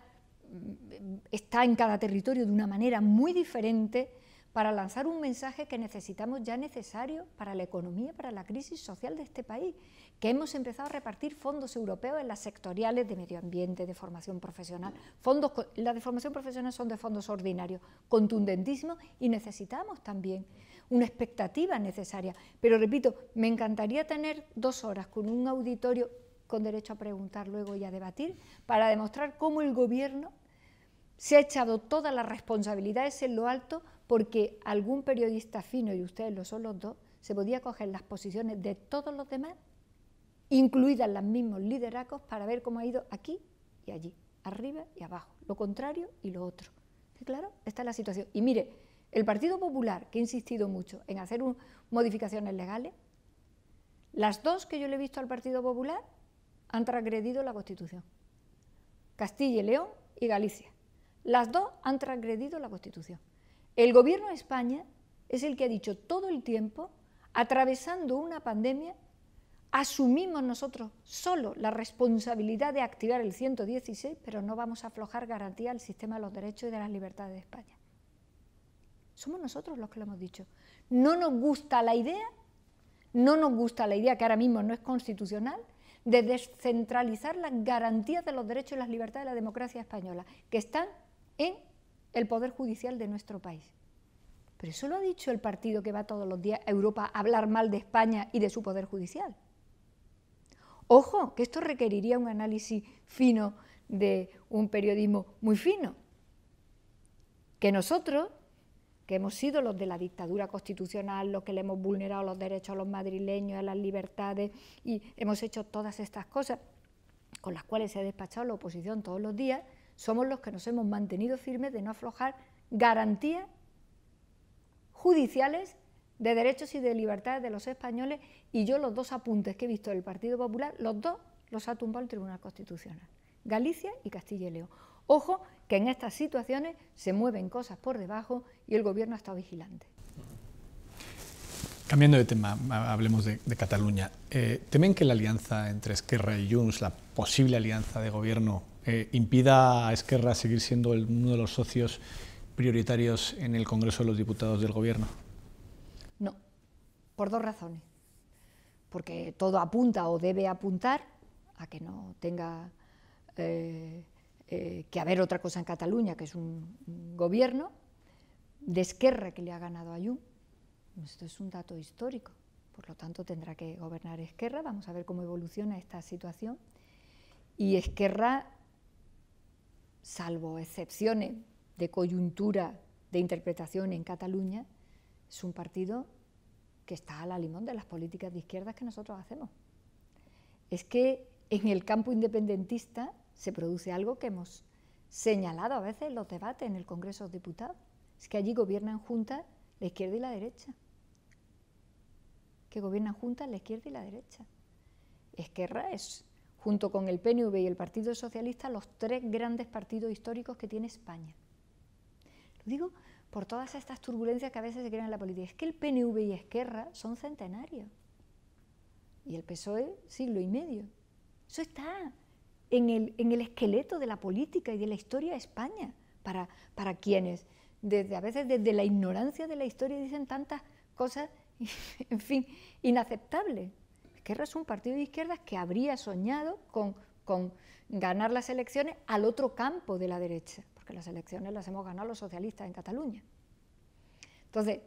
Speaker 2: mm, está en cada territorio de una manera muy diferente para lanzar un mensaje que necesitamos ya necesario para la economía, para la crisis social de este país, que hemos empezado a repartir fondos europeos en las sectoriales de medio ambiente, de formación profesional. Fondos, las de formación profesional son de fondos ordinarios, contundentísimos, y necesitamos también una expectativa necesaria. Pero repito, me encantaría tener dos horas con un auditorio con derecho a preguntar luego y a debatir, para demostrar cómo el Gobierno se ha echado todas las responsabilidades en lo alto porque algún periodista fino, y ustedes lo son los dos, se podía coger las posiciones de todos los demás, incluidas las mismos liderazgos, para ver cómo ha ido aquí y allí, arriba y abajo, lo contrario y lo otro. claro, esta es la situación. Y mire, el Partido Popular, que ha insistido mucho en hacer modificaciones legales, las dos que yo le he visto al Partido Popular han transgredido la Constitución. Castilla y León y Galicia. Las dos han transgredido la Constitución. El gobierno de España es el que ha dicho todo el tiempo, atravesando una pandemia, asumimos nosotros solo la responsabilidad de activar el 116, pero no vamos a aflojar garantía al sistema de los derechos y de las libertades de España. Somos nosotros los que lo hemos dicho. No nos gusta la idea, no nos gusta la idea que ahora mismo no es constitucional, de descentralizar las garantías de los derechos y las libertades de la democracia española, que están en el Poder Judicial de nuestro país. Pero eso lo ha dicho el partido que va todos los días a Europa a hablar mal de España y de su Poder Judicial. Ojo, que esto requeriría un análisis fino de un periodismo muy fino. Que nosotros, que hemos sido los de la dictadura constitucional, los que le hemos vulnerado los derechos a los madrileños, a las libertades, y hemos hecho todas estas cosas con las cuales se ha despachado la oposición todos los días, somos los que nos hemos mantenido firmes de no aflojar garantías judiciales de derechos y de libertades de los españoles y yo los dos apuntes que he visto del Partido Popular, los dos los ha tumbado el Tribunal Constitucional, Galicia y Castilla y León. Ojo que en estas situaciones se mueven cosas por debajo y el gobierno ha estado vigilante.
Speaker 1: Cambiando de tema, hablemos de, Cataluña. Eh, ¿Temen que la alianza entre Esquerra y Junts, la posible alianza de gobierno, eh, impida a Esquerra seguir siendo uno de los socios prioritarios en el Congreso de los Diputados del Gobierno?
Speaker 2: No, por dos razones. Porque todo apunta o debe apuntar a que no tenga eh, eh, que haber otra cosa en Cataluña, que es un, gobierno de Esquerra que le ha ganado a Jun. Esto es un dato histórico, por lo tanto tendrá que gobernar Esquerra, vamos a ver cómo evoluciona esta situación. Y Esquerra salvo excepciones de coyuntura de interpretación en Cataluña, es un partido que está a la limón de las políticas de izquierdas que nosotros hacemos. Es que en el campo independentista se produce algo que hemos señalado a veces en los debates en el Congreso de Diputados, es que allí gobiernan juntas la izquierda y la derecha, que gobiernan juntas la izquierda y la derecha. es que es junto con el PNV y el Partido Socialista, los tres grandes partidos históricos que tiene España. Lo digo por todas estas turbulencias que a veces se crean en la política. Es que el PNV y Esquerra son centenarios. Y el PSOE, siglo y medio. Eso está en el, esqueleto de la política y de la historia de España, para, para quienes, desde, a veces desde la ignorancia de la historia, dicen tantas cosas, en fin, inaceptables. Esquerra es un partido de izquierdas que habría soñado con, ganar las elecciones al otro campo de la derecha, porque las elecciones las hemos ganado los socialistas en Cataluña. Entonces,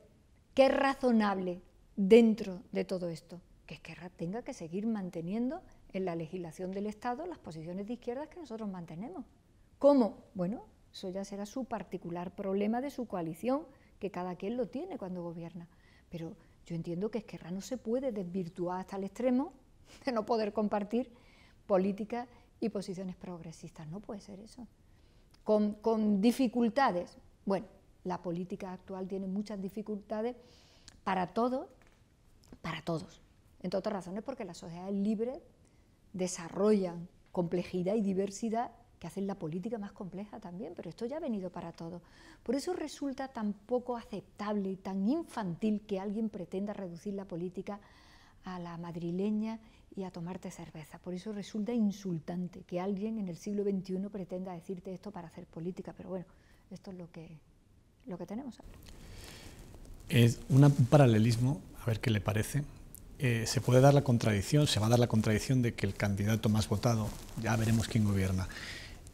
Speaker 2: ¿qué es razonable dentro de todo esto? Que Esquerra tenga que seguir manteniendo en la legislación del Estado las posiciones de izquierdas que nosotros mantenemos. ¿Cómo? Bueno, eso ya será su particular problema de su coalición, que cada quien lo tiene cuando gobierna. Pero yo entiendo que es Esquerra no se puede desvirtuar hasta el extremo de no poder compartir políticas y posiciones progresistas. No puede ser eso. Con, dificultades. Bueno, la política actual tiene muchas dificultades para todos, para todos. Entre otras razones porque las sociedades libres desarrollan complejidad y diversidad que hacen la política más compleja también, pero esto ya ha venido para todo Por eso resulta tan poco aceptable y tan infantil que alguien pretenda reducir la política a la madrileña y a tomarte cerveza. Por eso resulta insultante que alguien en el siglo XXI pretenda decirte esto para hacer política, pero bueno, esto es lo que, lo que tenemos ahora.
Speaker 1: Es un paralelismo, a ver qué le parece. Eh, se puede dar la contradicción, se va a dar la contradicción de que el candidato más votado, ya veremos quién gobierna,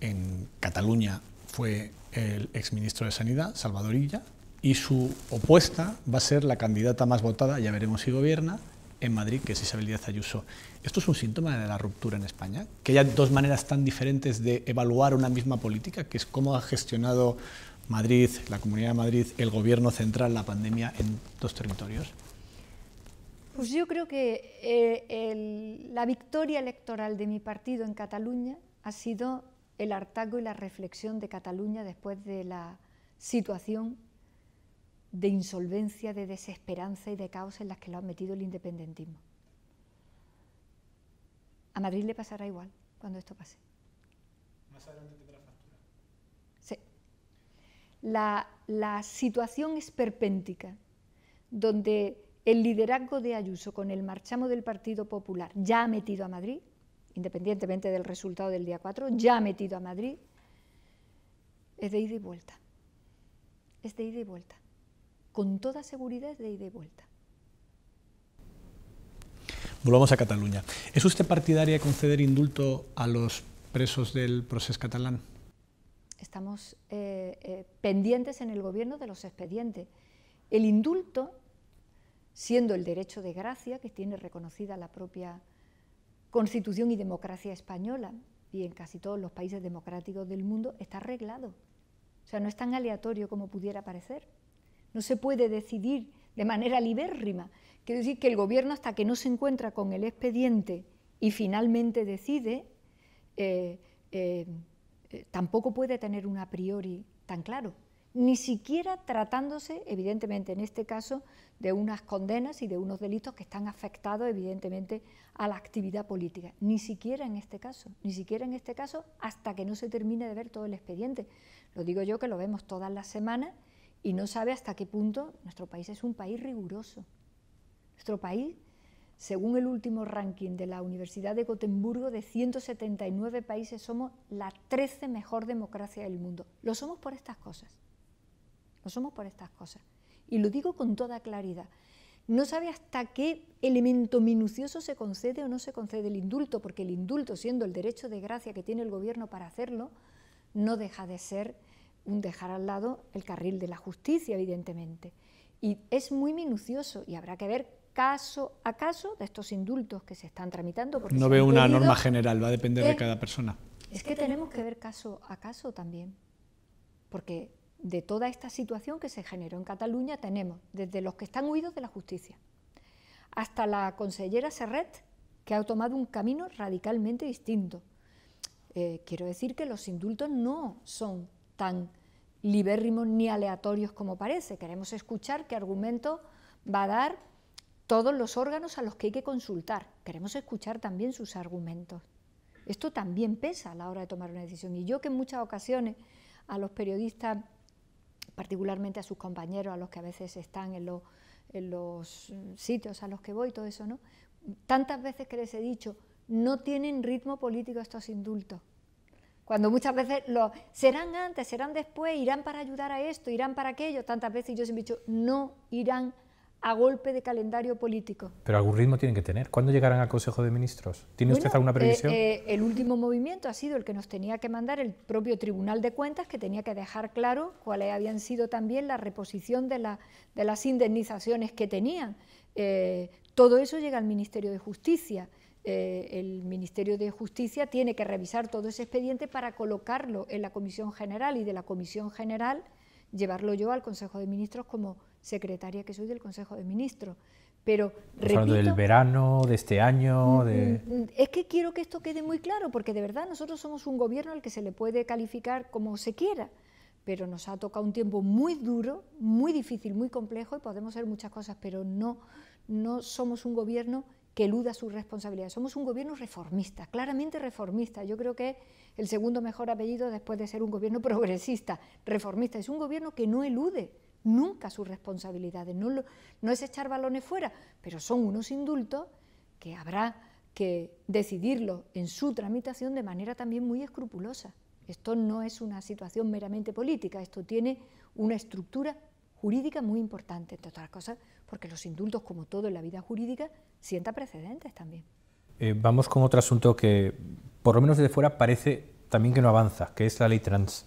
Speaker 1: en Cataluña fue el exministro de Sanidad, Salvador Illa, y su opuesta va a ser la candidata más votada, ya veremos si gobierna, en Madrid, que es Isabel Díaz Ayuso. ¿Esto es un síntoma de la ruptura en España? Que haya dos maneras tan diferentes de evaluar una misma política, que es cómo ha gestionado Madrid, la Comunidad de Madrid, el Gobierno central, la pandemia en dos territorios.
Speaker 2: Pues yo creo que eh, la victoria electoral de mi partido en Cataluña ha sido el hartazgo y la reflexión de Cataluña después de la situación de insolvencia, de desesperanza y de caos en las que lo ha metido el independentismo. A Madrid le pasará igual cuando esto pase.
Speaker 1: Más adelante factura.
Speaker 2: Sí. La, la situación esperpéntica, donde el liderazgo de Ayuso con el marchamo del Partido Popular ya ha metido a Madrid, independientemente del resultado del día 4, ya metido a Madrid, es de ida y vuelta. Es de ida y vuelta. Con toda seguridad es de ida y vuelta.
Speaker 1: Volvamos a Cataluña. ¿Es usted partidaria de conceder indulto a los presos del proceso catalán?
Speaker 2: Estamos eh, eh, pendientes en el gobierno de los expedientes. El indulto, siendo el derecho de gracia que tiene reconocida la propia Constitución y democracia española, y en casi todos los países democráticos del mundo, está arreglado. O sea, no es tan aleatorio como pudiera parecer. No se puede decidir de manera libérrima. Quiero decir que el gobierno, hasta que no se encuentra con el expediente y finalmente decide, eh, eh, eh, tampoco puede tener un a priori tan claro ni siquiera tratándose, evidentemente, en este caso, de unas condenas y de unos delitos que están afectados, evidentemente, a la actividad política. Ni siquiera en este caso, ni siquiera en este caso, hasta que no se termine de ver todo el expediente. Lo digo yo que lo vemos todas las semanas y no sabe hasta qué punto nuestro país es un país riguroso. Nuestro país, según el último ranking de la Universidad de Gotemburgo, de 179 países somos la 13 mejor democracia del mundo. Lo somos por estas cosas no somos por estas cosas. Y lo digo con toda claridad. No sabe hasta qué elemento minucioso se concede o no se concede el indulto, porque el indulto, siendo el derecho de gracia que tiene el gobierno para hacerlo, no deja de ser un dejar al lado el carril de la justicia, evidentemente. Y es muy minucioso y habrá que ver caso a caso de estos indultos que se están tramitando. no veo una norma general, va a depender de eh, cada persona. Es que tenemos que ver caso a caso también, porque de toda esta situación que se generó en Cataluña tenemos desde los que están huidos de la justicia hasta la consellera Serret, que ha tomado un camino radicalmente distinto. Eh, quiero decir que los indultos no son tan libérrimos ni aleatorios como parece. Queremos escuchar qué argumento va a dar todos los órganos a los que hay que consultar. Queremos escuchar también sus argumentos. Esto también pesa a la hora de tomar una decisión. Y yo que en muchas ocasiones a los periodistas particularmente a sus compañeros, a los que a veces están en los, mm, sitios a los que voy, todo eso, ¿no? Tantas veces que les he dicho, no tienen ritmo político estos indultos. Cuando muchas veces lo serán antes, serán después, irán para ayudar a esto, irán para aquello, tantas veces yo siempre he dicho, no irán a golpe de calendario político.
Speaker 3: Pero algún ritmo tienen que tener. ¿Cuándo llegarán al Consejo de Ministros? ¿Tiene usted alguna eh, previsión? Eh,
Speaker 2: el último movimiento ha sido el que nos tenía que mandar el propio Tribunal de Cuentas, que tenía que dejar claro cuáles habían sido también la reposición de, las indemnizaciones que tenían. Eh, todo eso llega al Ministerio de Justicia. el Ministerio de Justicia tiene que revisar todo ese expediente para colocarlo en la Comisión General y de la Comisión General llevarlo yo al Consejo de Ministros como secretaria que soy del Consejo de Ministros. Pero, repito, hablando del
Speaker 3: verano, de este año, mm, de...
Speaker 2: Mm, mm, es que quiero que esto quede muy claro, porque de verdad nosotros somos un gobierno al que se le puede calificar como se quiera, pero nos ha tocado un tiempo muy duro, muy difícil, muy complejo, y podemos hacer muchas cosas, pero no, no somos un gobierno que eluda sus responsabilidades. Somos un gobierno reformista, claramente reformista. Yo creo que es el segundo mejor apellido después de ser un gobierno progresista, reformista. Es un gobierno que no elude nunca sus responsabilidades. No, no es echar balones fuera, pero son unos indultos que habrá que decidirlo en su tramitación de manera también muy escrupulosa. Esto no es una situación meramente política, esto tiene una estructura jurídica muy importante, entre otras cosas, porque los indultos, como todo en la vida jurídica, sienta precedentes también.
Speaker 3: Eh, vamos con otro asunto que, por lo menos desde fuera, parece también que no avanza, que es la ley trans.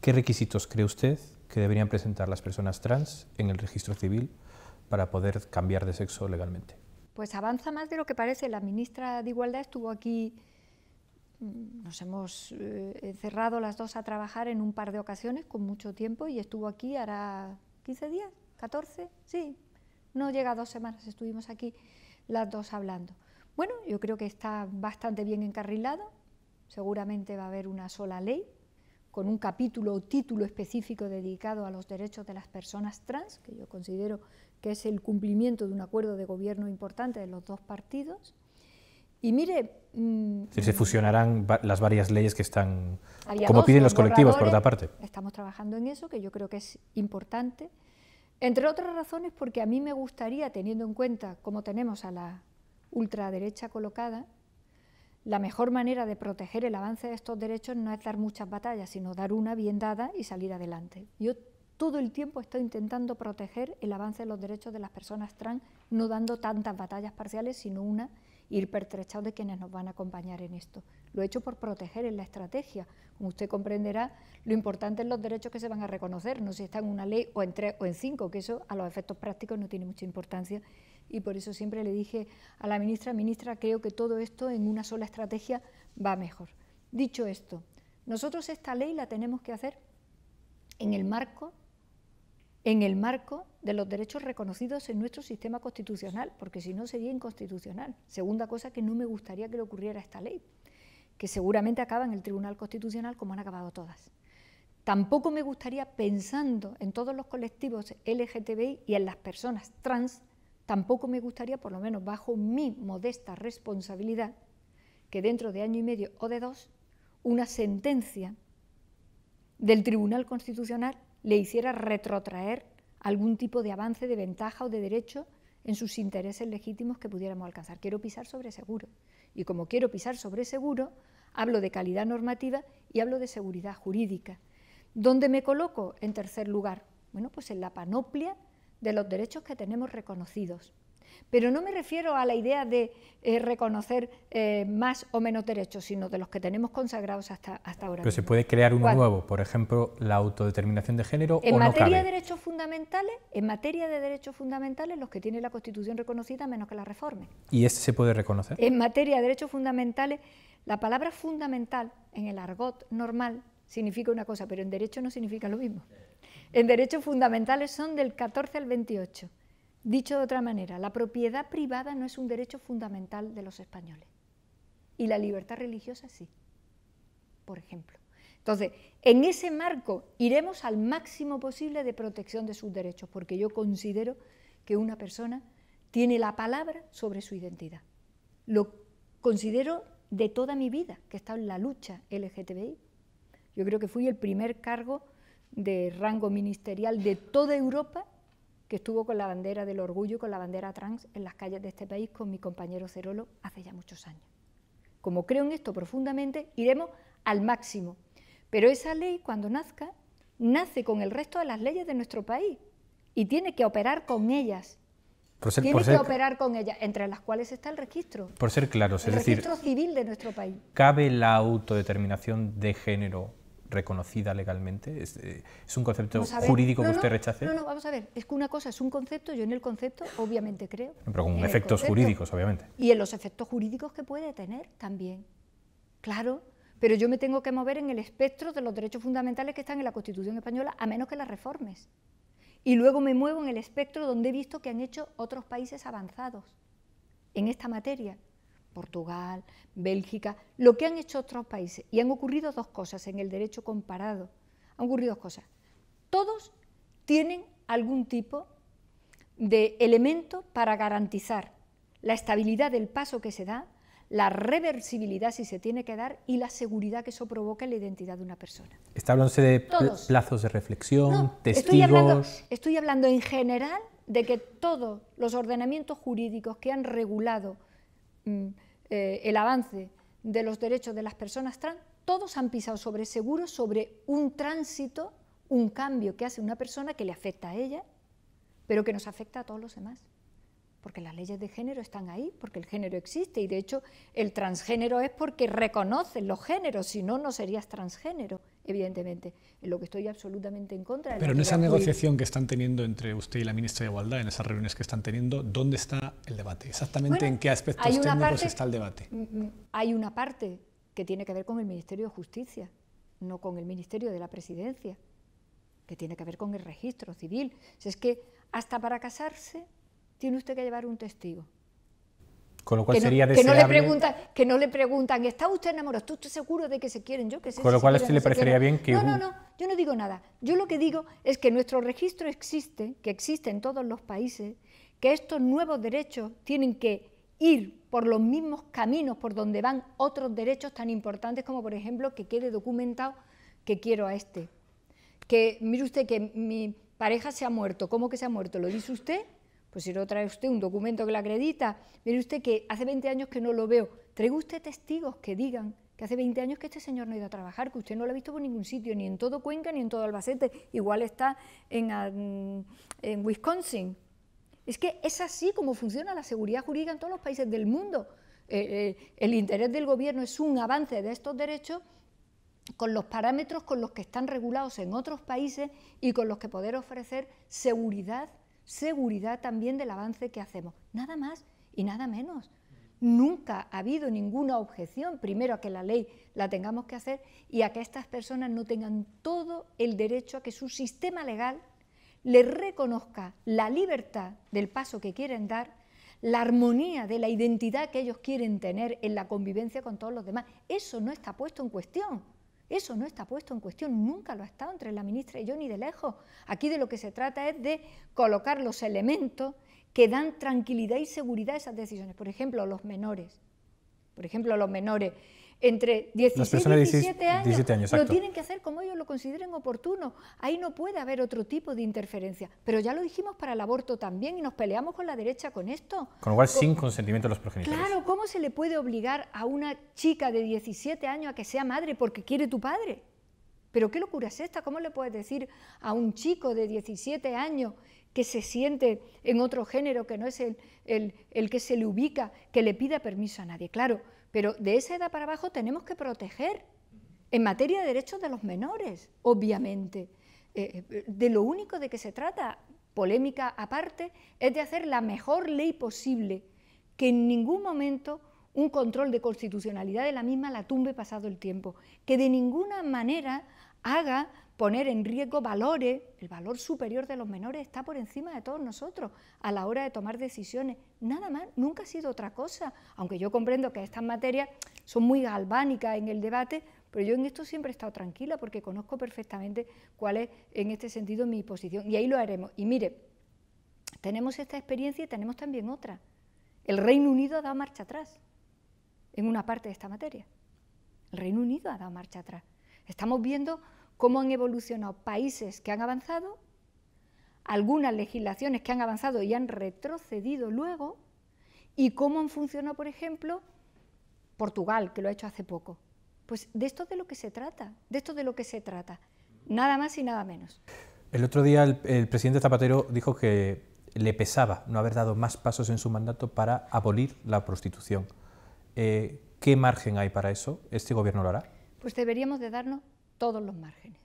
Speaker 3: ¿Qué requisitos cree usted que deberían presentar las personas trans en el registro civil para poder cambiar de sexo legalmente.
Speaker 2: Pues avanza más de lo que parece. La ministra de Igualdad estuvo aquí, mm, nos hemos cerrado eh, encerrado las dos a trabajar en un par de ocasiones con mucho tiempo y estuvo aquí hará 15 días, 14, sí, no llega a dos semanas, estuvimos aquí las dos hablando. Bueno, yo creo que está bastante bien encarrilado, seguramente va a haber una sola ley con un capítulo o título específico dedicado a los derechos de las personas trans, que yo considero que es el cumplimiento de un acuerdo de gobierno importante de los dos partidos. Y mire... Mm, se
Speaker 3: fusionarán las varias leyes que están, como piden los colectivos, por otra parte.
Speaker 2: Estamos trabajando en eso, que yo creo que es importante. Entre otras razones, porque a mí me gustaría, teniendo en cuenta cómo tenemos a la ultraderecha colocada, la mejor manera de proteger el avance de estos derechos no es dar muchas batallas, sino dar una bien dada y salir adelante. Yo todo el tiempo estoy intentando proteger el avance de los derechos de las personas trans, no dando tantas batallas parciales, sino una, ir pertrechado de quienes nos van a acompañar en esto. Lo he hecho por proteger en la estrategia. Como usted comprenderá, lo importante es los derechos que se van a reconocer, no si está en una ley o en tres o en cinco, que eso a los efectos prácticos no tiene mucha importancia y por eso siempre le dije a la ministra, ministra, creo que todo esto en una sola estrategia va mejor. Dicho esto, nosotros esta ley la tenemos que hacer en el marco en el marco de los derechos reconocidos en nuestro sistema constitucional, porque si no sería inconstitucional. Segunda cosa que no me gustaría que le ocurriera a esta ley, que seguramente acaba en el Tribunal Constitucional como han acabado todas. Tampoco me gustaría, pensando en todos los colectivos LGTBI y en las personas trans, tampoco me gustaría, por lo menos bajo mi modesta responsabilidad, que dentro de año y medio o de dos, una sentencia del Tribunal Constitucional le hiciera retrotraer algún tipo de avance, de ventaja o de derecho en sus intereses legítimos que pudiéramos alcanzar. Quiero pisar sobre seguro. Y como quiero pisar sobre seguro, hablo de calidad normativa y hablo de seguridad jurídica. ¿Dónde me coloco? En tercer lugar, bueno, pues en la panoplia de los derechos que tenemos reconocidos. Pero no me refiero a la idea de eh, reconocer eh, más o menos derechos, sino de los que tenemos consagrados hasta, hasta ahora. Pero se puede crear uno nuevo,
Speaker 3: por ejemplo, la autodeterminación de género. En o materia de
Speaker 2: derechos fundamentales, en materia de derechos fundamentales, los que tiene la Constitución reconocida, menos que la reforme.
Speaker 3: ¿Y este se puede reconocer? En
Speaker 2: materia de derechos fundamentales, la palabra fundamental en el argot normal significa una cosa, pero en derecho no significa lo mismo en derechos fundamentales son del 14 al 28. Dicho de otra manera, la propiedad privada no es un derecho fundamental de los españoles y la libertad religiosa sí, por ejemplo. Entonces, en ese marco iremos al máximo posible de protección de sus derechos, porque yo considero que una persona tiene la palabra sobre su identidad. Lo considero de toda mi vida, que he estado en la lucha LGTBI. Yo creo que fui el primer cargo de rango ministerial de toda Europa que estuvo con la bandera del orgullo, con la bandera trans en las calles de este país con mi compañero Cerolo hace ya muchos años. Como creo en esto profundamente, iremos al máximo. Pero esa ley, cuando nazca, nace con el resto de las leyes de nuestro país y tiene que operar con ellas.
Speaker 3: Por tiene que operar
Speaker 2: con ellas, entre las cuales está el registro.
Speaker 3: Por ser claros, el registro
Speaker 2: civil de nuestro país.
Speaker 3: ¿Cabe la autodeterminación de género reconocida legalmente? ¿Es, eh, un concepto jurídico que usted rechace? No, no,
Speaker 2: vamos a ver. Es que una cosa es un concepto, yo en el concepto obviamente creo. Pero con efectos jurídicos, obviamente. Y en los efectos jurídicos que puede tener también. Claro, pero yo me tengo que mover en el espectro de los derechos fundamentales que están en la Constitución española, a menos que las reformes. Y luego me muevo en el espectro donde he visto que han hecho otros países avanzados en esta materia. Portugal, Bélgica, lo que han hecho otros países. Y han ocurrido dos cosas en el derecho comparado. Han ocurrido dos cosas. Todos tienen algún tipo de elemento para garantizar la estabilidad del paso que se da, la reversibilidad si se tiene que dar y la seguridad que eso provoca en la identidad de una persona.
Speaker 3: Está hablando de plazos de reflexión, testigos.
Speaker 2: estoy hablando en general de que todos los ordenamientos jurídicos que han regulado Mm, eh, el avance de los derechos de las personas trans, todos han pisado sobre seguro sobre un tránsito, un cambio que hace una persona que le afecta a ella, pero que nos afecta a todos los demás. Porque las leyes de género están ahí, porque el género existe y de hecho el transgénero es porque reconoce los géneros, si no, no serías transgénero evidentemente, en lo que estoy absolutamente en contra. Pero en esa negociación
Speaker 1: que están teniendo entre usted y la ministra de Igualdad, en esas reuniones que están teniendo, ¿dónde está el debate? Exactamente en qué aspectos técnicos está el debate.
Speaker 2: Mm, mm, hay una parte que tiene que ver con el Ministerio de Justicia, no con el Ministerio de la Presidencia, que tiene que ver con el registro civil. Si es que hasta para casarse tiene usted que llevar un testigo.
Speaker 3: Con lo cual que no, sería Que no, le preguntan,
Speaker 2: que no le preguntan, ¿está usted enamorado? ¿Tú estás seguro de que se quieren? Yo que sé. Con lo cual, este le parecería bien que... No, no, no, yo no digo nada. Yo lo que digo es que nuestro registro existe, que existe en todos los países, que estos nuevos derechos tienen que ir por los mismos caminos por donde van otros derechos tan importantes como, por ejemplo, que quede documentado que quiero a este. Que, mire usted, que mi pareja se ha muerto. ¿Cómo que se ha muerto? ¿Lo dice usted? Pues si no trae usted un documento que le acredita, mire usted que hace 20 años que no lo veo, trae usted testigos que digan que hace 20 años que este señor no ha ido a trabajar, que usted no lo ha visto por ningún sitio, ni en todo Cuenca, ni en todo Albacete, igual está en, um, Wisconsin. Es que es así como funciona la seguridad jurídica en todos los países del mundo. Eh, eh, el interés del gobierno es un avance de estos derechos con los parámetros con los que están regulados en otros países y con los que poder ofrecer seguridad seguridad también del avance que hacemos. Nada más y nada menos. Nunca ha habido ninguna objeción, primero, a que la ley la tengamos que hacer y a que estas personas no tengan todo el derecho a que su sistema legal les reconozca la libertad del paso que quieren dar, la armonía de la identidad que ellos quieren tener en la convivencia con todos los demás. Eso no está puesto en cuestión. Eso no está puesto en cuestión, nunca lo ha estado entre la ministra y yo ni de lejos. Aquí de lo que se trata es de colocar los elementos que dan tranquilidad y seguridad a esas decisiones. Por ejemplo, los menores. Por ejemplo, los menores entre 16 y 17 años, lo tienen que hacer como ellos lo consideren oportuno. Ahí no puede haber otro tipo de interferencia. Pero ya lo dijimos para el aborto también y nos peleamos con la derecha con esto. Con lo cual, sin
Speaker 3: consentimiento de los progenitores.
Speaker 2: Claro, ¿cómo se le puede obligar a una chica de 17 años a que sea madre porque quiere tu padre? Pero qué locura es esta, ¿cómo le puedes decir a un chico de 17 años que se siente en otro género que no es el, el que se le ubica, que le pida permiso a nadie? Claro, pero de esa edad para abajo tenemos que proteger en materia de derechos de los menores, obviamente. Eh, eh, de lo único de que se trata, polémica aparte, es de hacer la mejor ley posible, que en ningún momento un control de constitucionalidad de la misma la tumbe pasado el tiempo, que de ninguna manera haga poner en riesgo valores, el valor superior de los menores está por encima de todos nosotros a la hora de tomar decisiones. Nada más, nunca ha sido otra cosa, aunque yo comprendo que estas materias son muy galvánicas en el debate, pero yo en esto siempre he estado tranquila porque conozco perfectamente cuál es en este sentido mi posición y ahí lo haremos. Y mire, tenemos esta experiencia y tenemos también otra. El Reino Unido ha dado marcha atrás en una parte de esta materia. El Reino Unido ha dado marcha atrás. Estamos viendo cómo han evolucionado países que han avanzado, algunas legislaciones que han avanzado y han retrocedido luego, y cómo han funcionado, por ejemplo, Portugal, que lo ha hecho hace poco. Pues de esto de lo que se trata, de esto de lo que se trata, nada más y nada menos.
Speaker 3: El otro día el, presidente Zapatero dijo que le pesaba no haber dado más pasos en su mandato para abolir la prostitución. Eh, ¿Qué margen hay para eso? ¿Este gobierno lo hará?
Speaker 2: Pues deberíamos de darnos todos los márgenes.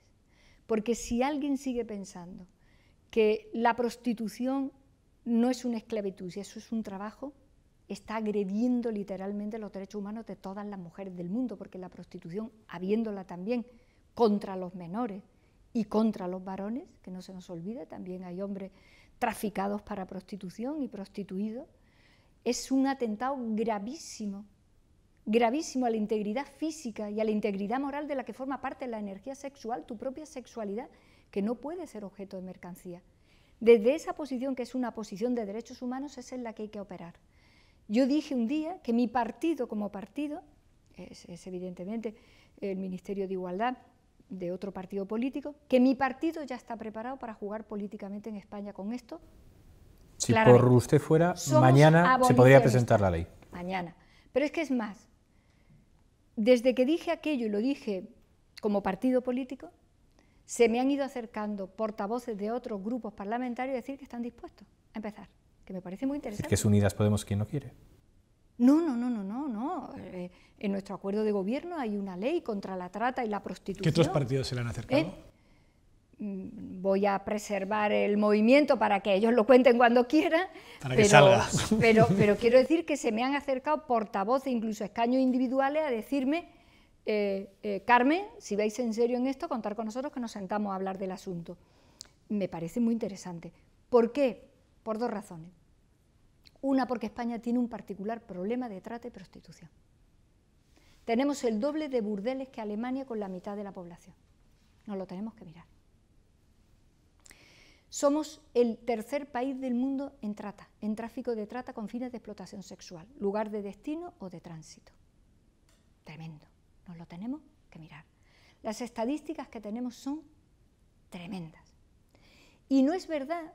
Speaker 2: Porque si alguien sigue pensando que la prostitución no es una esclavitud, si eso es un trabajo, está agrediendo literalmente los derechos humanos de todas las mujeres del mundo, porque la prostitución, habiéndola también contra los menores y contra los varones, que no se nos olvide, también hay hombres traficados para prostitución y prostituidos, es un atentado gravísimo gravísimo a la integridad física y a la integridad moral de la que forma parte la energía sexual, tu propia sexualidad, que no puede ser objeto de mercancía. Desde esa posición, que es una posición de derechos humanos, es en la que hay que operar. Yo dije un día que mi partido como partido, es, evidentemente el Ministerio de Igualdad de otro partido político, que mi partido ya está preparado para jugar políticamente en España con esto. Si por usted fuera, mañana se podría presentar la ley. Mañana. Pero es que es más, desde que dije aquello y lo dije como partido político, se me han ido acercando portavoces de otros grupos parlamentarios a decir que están dispuestos a empezar, que me parece muy interesante. ¿Es que es
Speaker 3: Unidas Podemos quien no quiere?
Speaker 2: No, no, no, no, no, no. Eh, en nuestro acuerdo de gobierno hay una ley contra la trata y la prostitución. ¿Qué otros partidos
Speaker 1: se le han acercado?
Speaker 2: Mm, voy a preservar el movimiento para que ellos lo cuenten cuando quieran. pero, Pero, quiero decir que se me han acercado portavoces, incluso escaños individuales, a decirme, eh, eh, Carmen, si vais en serio en esto, contar con nosotros que nos sentamos a hablar del asunto. Me parece muy interesante. ¿Por qué? Por dos razones. Una, porque España tiene un particular problema de trata y prostitución. Tenemos el doble de burdeles que Alemania con la mitad de la población. Nos lo tenemos que mirar. Somos el tercer país del mundo en trata, en tráfico de trata con fines de explotación sexual, lugar de destino o de tránsito. Tremendo, nos lo tenemos que mirar. Las estadísticas que tenemos son tremendas. Y no es verdad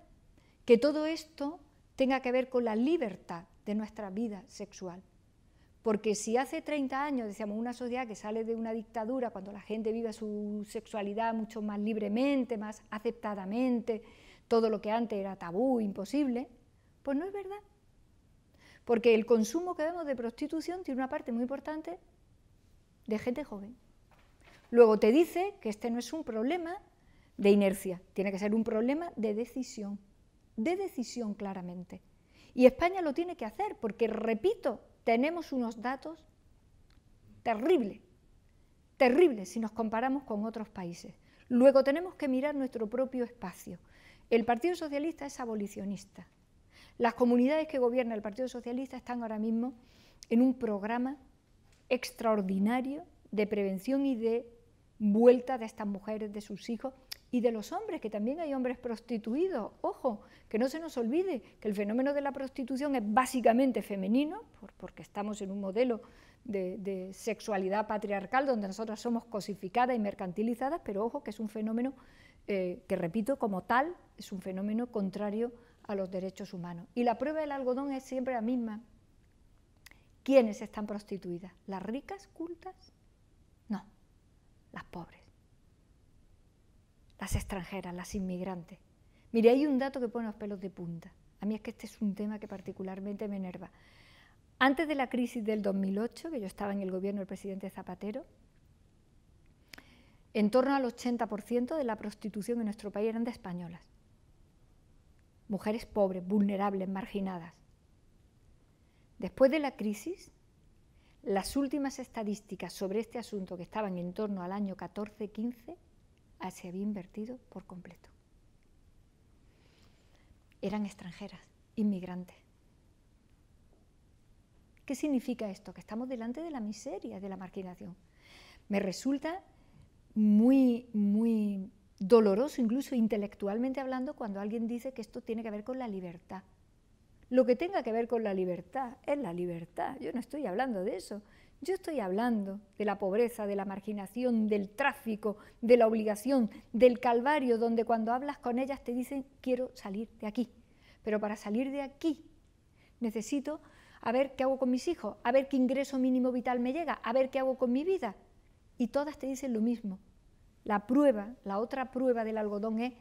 Speaker 2: que todo esto tenga que ver con la libertad de nuestra vida sexual. Porque si hace 30 años decíamos una sociedad que sale de una dictadura, cuando la gente vive su sexualidad mucho más libremente, más aceptadamente, todo lo que antes era tabú, imposible, pues no es verdad. Porque el consumo que vemos de prostitución tiene una parte muy importante de gente joven. Luego te dice que este no es un problema de inercia, tiene que ser un problema de decisión, de decisión claramente. Y España lo tiene que hacer porque, repito, tenemos unos datos terribles, terribles si nos comparamos con otros países. Luego tenemos que mirar nuestro propio espacio. El Partido Socialista es abolicionista. Las comunidades que gobierna el Partido Socialista están ahora mismo en un programa extraordinario de prevención y de vuelta de estas mujeres, de sus hijos y de los hombres, que también hay hombres prostituidos. Ojo, que no se nos olvide que el fenómeno de la prostitución es básicamente femenino, porque estamos en un modelo de, de sexualidad patriarcal donde nosotras somos cosificadas y mercantilizadas, pero ojo que es un fenómeno eh, que repito, como tal, es un fenómeno contrario a los derechos humanos. Y la prueba del algodón es siempre la misma. ¿Quiénes están prostituidas? ¿Las ricas cultas? No, las pobres, las extranjeras, las inmigrantes. Mire, hay un dato que pone los pelos de punta. A mí es que este es un tema que particularmente me enerva. Antes de la crisis del 2008, que yo estaba en el gobierno del presidente Zapatero, en torno al 80% de la prostitución en nuestro país eran de españolas. Mujeres pobres, vulnerables, marginadas. Después de la crisis, las últimas estadísticas sobre este asunto que estaban en torno al año 14-15 ah, se había invertido por completo. Eran extranjeras, inmigrantes. ¿Qué significa esto? Que estamos delante de la miseria, de la marginación. Me resulta muy, muy doloroso, incluso intelectualmente hablando, cuando alguien dice que esto tiene que ver con la libertad. Lo que tenga que ver con la libertad es la libertad. Yo no estoy hablando de eso. Yo estoy hablando de la pobreza, de la marginación, del tráfico, de la obligación, del calvario, donde cuando hablas con ellas te dicen, quiero salir de aquí. Pero para salir de aquí necesito a ver qué hago con mis hijos, a ver qué ingreso mínimo vital me llega, a ver qué hago con mi vida. Y todas te dicen lo mismo. La prueba, la otra prueba del algodón es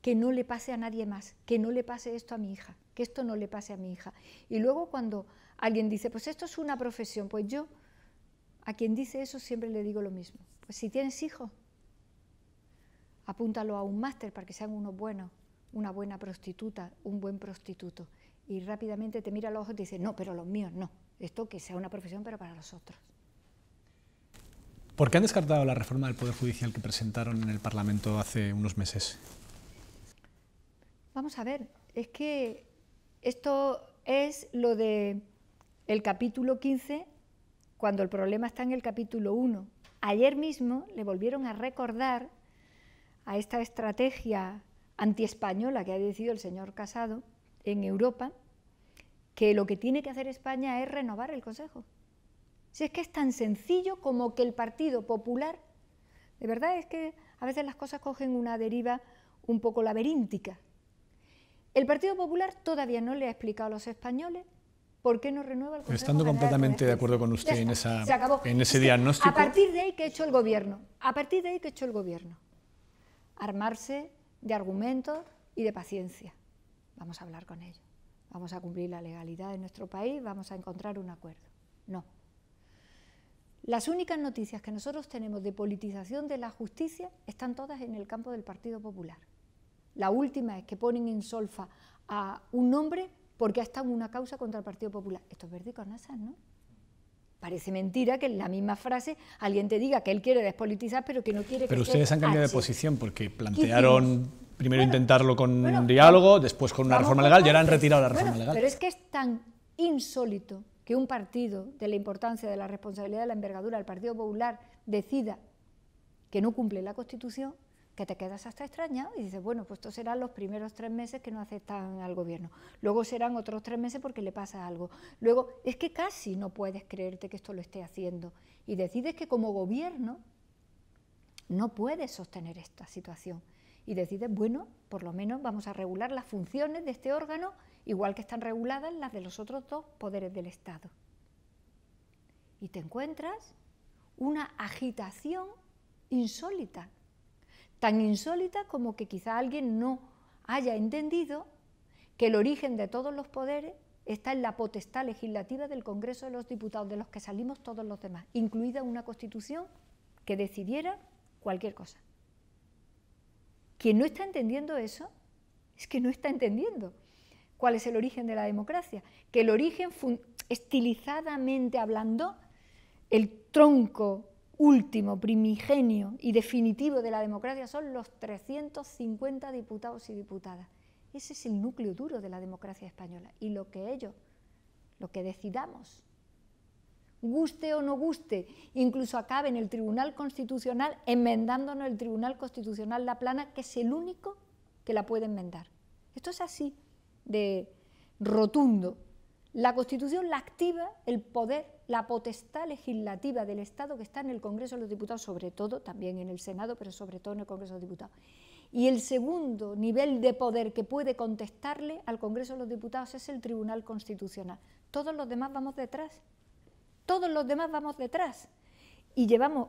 Speaker 2: que no le pase a nadie más, que no le pase esto a mi hija, que esto no le pase a mi hija. Y luego cuando alguien dice, pues esto es una profesión, pues yo a quien dice eso siempre le digo lo mismo. Pues si tienes hijos, apúntalo a un máster para que sean unos buenos, una buena prostituta, un buen prostituto. Y rápidamente te mira a los ojos y te dice, no, pero los míos no. Esto que sea una profesión, pero para los otros.
Speaker 1: ¿Por qué han descartado la reforma del Poder Judicial que presentaron en el Parlamento hace unos meses?
Speaker 2: Vamos a ver, es que esto es lo de el capítulo 15 cuando el problema está en el capítulo 1. Ayer mismo le volvieron a recordar a esta estrategia antiespañola que ha decidido el señor Casado en Europa que lo que tiene que hacer España es renovar el Consejo. Si es que es tan sencillo como que el Partido Popular, de verdad es que a veces las cosas cogen una deriva un poco laberíntica. El Partido Popular todavía no le ha explicado a los españoles por qué no renueva el Consejo Estando completamente de, acuerdo con usted en, en, ese diagnóstico. A partir de ahí que ha hecho el gobierno, a partir de ahí que ha hecho el gobierno, armarse de argumentos y de paciencia. Vamos a hablar con ellos, vamos a cumplir la legalidad de nuestro país, vamos a encontrar un acuerdo. No. Las únicas noticias que nosotros tenemos de politización de la justicia están todas en el campo del Partido Popular. La última es que ponen en solfa a un hombre porque ha estado en una causa contra el Partido Popular. Esto es verde con ¿no? Parece mentira que en la misma frase alguien te diga que él quiere despolitizar, pero que no quiere Pero ustedes han cambiado de posición
Speaker 1: porque plantearon primero intentarlo con un diálogo, después con una reforma legal y ahora han retirado la reforma legal. Pero es que
Speaker 2: es tan insólito que un partido de la importancia, de la responsabilidad, de la envergadura, el Partido Popular, decida que no cumple la Constitución, que te quedas hasta extrañado y dices, bueno, pues estos serán los primeros tres meses que no aceptan al gobierno, luego serán otros tres meses porque le pasa algo, luego es que casi no puedes creerte que esto lo esté haciendo y decides que como gobierno no puedes sostener esta situación y decides, bueno, por lo menos vamos a regular las funciones de este órgano igual que están reguladas las de los otros dos poderes del Estado. Y te encuentras una agitación insólita, tan insólita como que quizá alguien no haya entendido que el origen de todos los poderes está en la potestad legislativa del Congreso de los Diputados, de los que salimos todos los demás, incluida una constitución que decidiera cualquier cosa. Quien no está entendiendo eso es que no está entendiendo cuál es el origen de la democracia, que el origen, estilizadamente hablando, el tronco último, primigenio y definitivo de la democracia son los 350 diputados y diputadas. Ese es el núcleo duro de la democracia española y lo que ellos, lo que decidamos, guste o no guste, incluso acabe en el Tribunal Constitucional enmendándonos el Tribunal Constitucional La Plana, que es el único que la puede enmendar. Esto es así de rotundo. La Constitución la activa el poder, la potestad legislativa del Estado que está en el Congreso de los Diputados, sobre todo, también en el Senado, pero sobre todo en el Congreso de los Diputados. Y el segundo nivel de poder que puede contestarle al Congreso de los Diputados es el Tribunal Constitucional. Todos los demás vamos detrás. Todos los demás vamos detrás. Y llevamos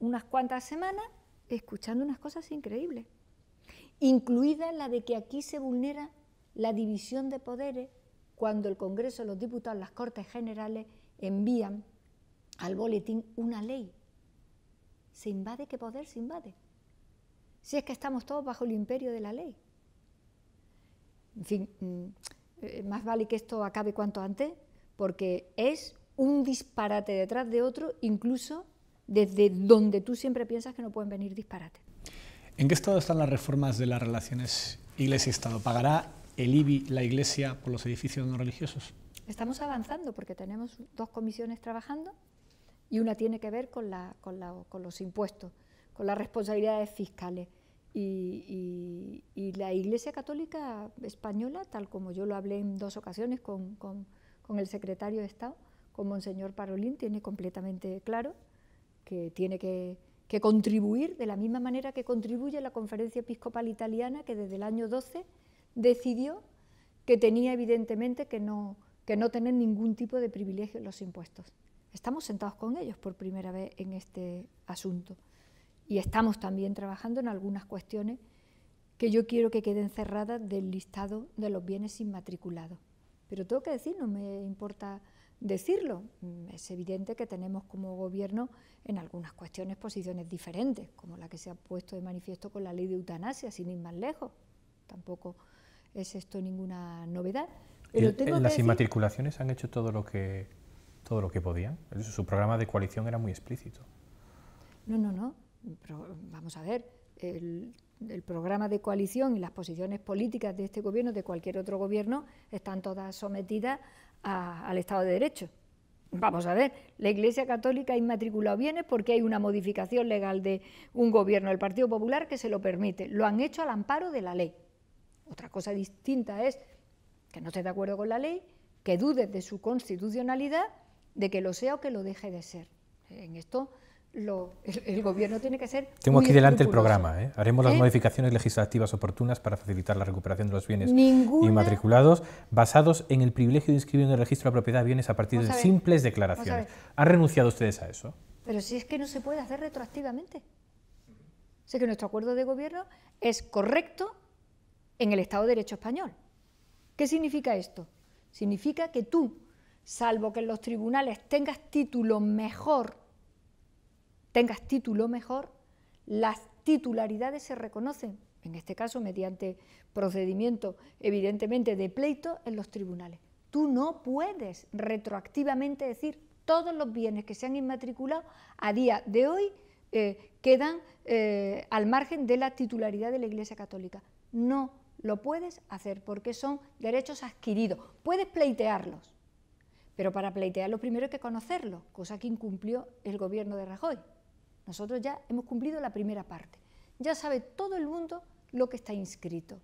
Speaker 2: unas cuantas semanas escuchando unas cosas increíbles, incluida la de que aquí se vulnera la división de poderes cuando el Congreso, los diputados, las Cortes Generales envían al boletín una ley. ¿Se invade qué poder se invade? Si es que estamos todos bajo el imperio de la ley. En fin, mm, eh, más vale que esto acabe cuanto antes, porque es un disparate detrás de otro, incluso desde donde tú siempre piensas que no pueden venir disparates.
Speaker 1: ¿En qué estado están las reformas de las relaciones Iglesia-Estado? ¿Pagará el IBI, la Iglesia, por los edificios no religiosos?
Speaker 2: Estamos avanzando porque tenemos dos comisiones trabajando y una tiene que ver con, con, los impuestos, con las responsabilidades fiscales. Y, la Iglesia Católica Española, tal como yo lo hablé en dos ocasiones con, el secretario de Estado, con Monseñor Parolín, tiene completamente claro que tiene que, que contribuir de la misma manera que contribuye la Conferencia Episcopal Italiana, que desde el año 12 decidió que tenía evidentemente que no, que no tener ningún tipo de privilegio en los impuestos. Estamos sentados con ellos por primera vez en este asunto y estamos también trabajando en algunas cuestiones que yo quiero que queden cerradas del listado de los bienes inmatriculados. Pero tengo que decir, no me importa decirlo, mm, es evidente que tenemos como gobierno en algunas cuestiones posiciones diferentes, como la que se ha puesto de manifiesto con la ley de eutanasia, sin ir más lejos. Tampoco es esto ninguna novedad.
Speaker 3: Pero eh, ¿Las inmatriculaciones han hecho todo lo que todo lo que podían? Su programa de coalición era muy explícito.
Speaker 2: No, no, no. Pero vamos a ver. El, programa de coalición y las posiciones políticas de este gobierno, de cualquier otro gobierno, están todas sometidas al Estado de Derecho. Vamos a ver, la Iglesia Católica ha inmatriculado bienes porque hay una modificación legal de un gobierno del Partido Popular que se lo permite. Lo han hecho al amparo de la ley. Otra cosa distinta es que no esté de acuerdo con la ley, que dude de su constitucionalidad, de que lo sea o que lo deje de ser. En esto el, gobierno tiene que ser. Tengo aquí delante el programa. ¿eh? Haremos las ¿Eh?
Speaker 3: modificaciones legislativas oportunas para facilitar la recuperación de los bienes inmatriculados basados en el privilegio de inscribir en el registro de propiedad de bienes a partir de simples declaraciones. ¿Han renunciado ustedes a eso?
Speaker 2: Pero si es que no se puede hacer retroactivamente. Sé que nuestro acuerdo de gobierno es correcto en el Estado de Derecho español. ¿Qué significa esto? Significa que tú, salvo que en los tribunales tengas título mejor, tengas título mejor, las titularidades se reconocen, en este caso mediante procedimiento evidentemente de pleito en los tribunales. Tú no puedes retroactivamente decir todos los bienes que se han inmatriculado a día de hoy eh, quedan eh, al margen de la titularidad de la Iglesia Católica. No, lo puedes hacer porque son derechos adquiridos. Puedes pleitearlos, pero para pleitearlos primero hay que conocerlos, cosa que incumplió el gobierno de Rajoy. Nosotros ya hemos cumplido la primera parte. Ya sabe todo el mundo lo que está inscrito.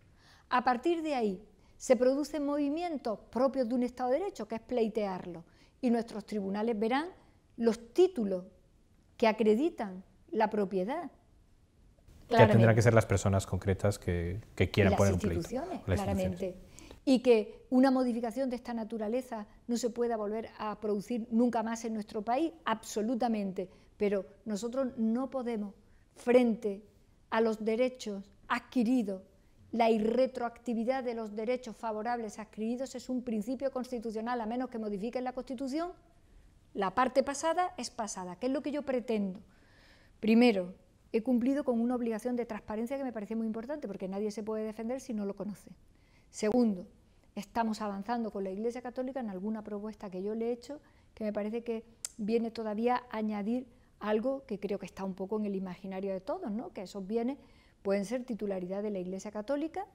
Speaker 2: A partir de ahí se producen movimientos propios de un Estado de Derecho, que es pleitearlo, y nuestros tribunales verán los títulos que acreditan la propiedad
Speaker 3: ya tendrán que ser las personas concretas que, quieran poner un pleito. claramente.
Speaker 2: Y que una modificación de esta naturaleza no se pueda volver a producir nunca más en nuestro país, absolutamente. Pero nosotros no podemos, frente a los derechos adquiridos, la irretroactividad de los derechos favorables adquiridos es un principio constitucional, a menos que modifiquen la Constitución. La parte pasada es pasada. ¿Qué es lo que yo pretendo? Primero, he cumplido con una obligación de transparencia que me parece muy importante, porque nadie se puede defender si no lo conoce. Segundo, estamos avanzando con la Iglesia Católica en alguna propuesta que yo le he hecho, que me parece que viene todavía a añadir algo que creo que está un poco en el imaginario de todos, ¿no? que esos bienes pueden ser titularidad de la Iglesia Católica,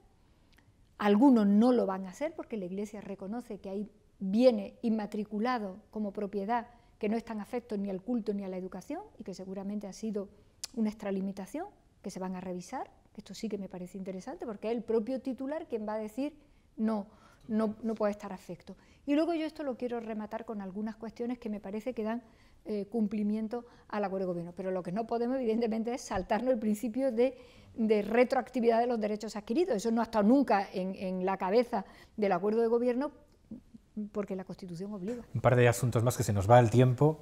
Speaker 2: algunos no lo van a hacer porque la Iglesia reconoce que hay bienes inmatriculados como propiedad que no están afectos ni al culto ni a la educación y que seguramente ha sido una extralimitación que se van a revisar, esto sí que me parece interesante porque es el propio titular quien va a decir no, no, no puede estar afecto. Y luego yo esto lo quiero rematar con algunas cuestiones que me parece que dan eh, cumplimiento al acuerdo de gobierno, pero lo que no podemos evidentemente es saltarnos el principio de, retroactividad de los derechos adquiridos, eso no ha estado nunca en, la cabeza del acuerdo de gobierno porque la Constitución obliga.
Speaker 3: Un par de asuntos más que se nos va el tiempo.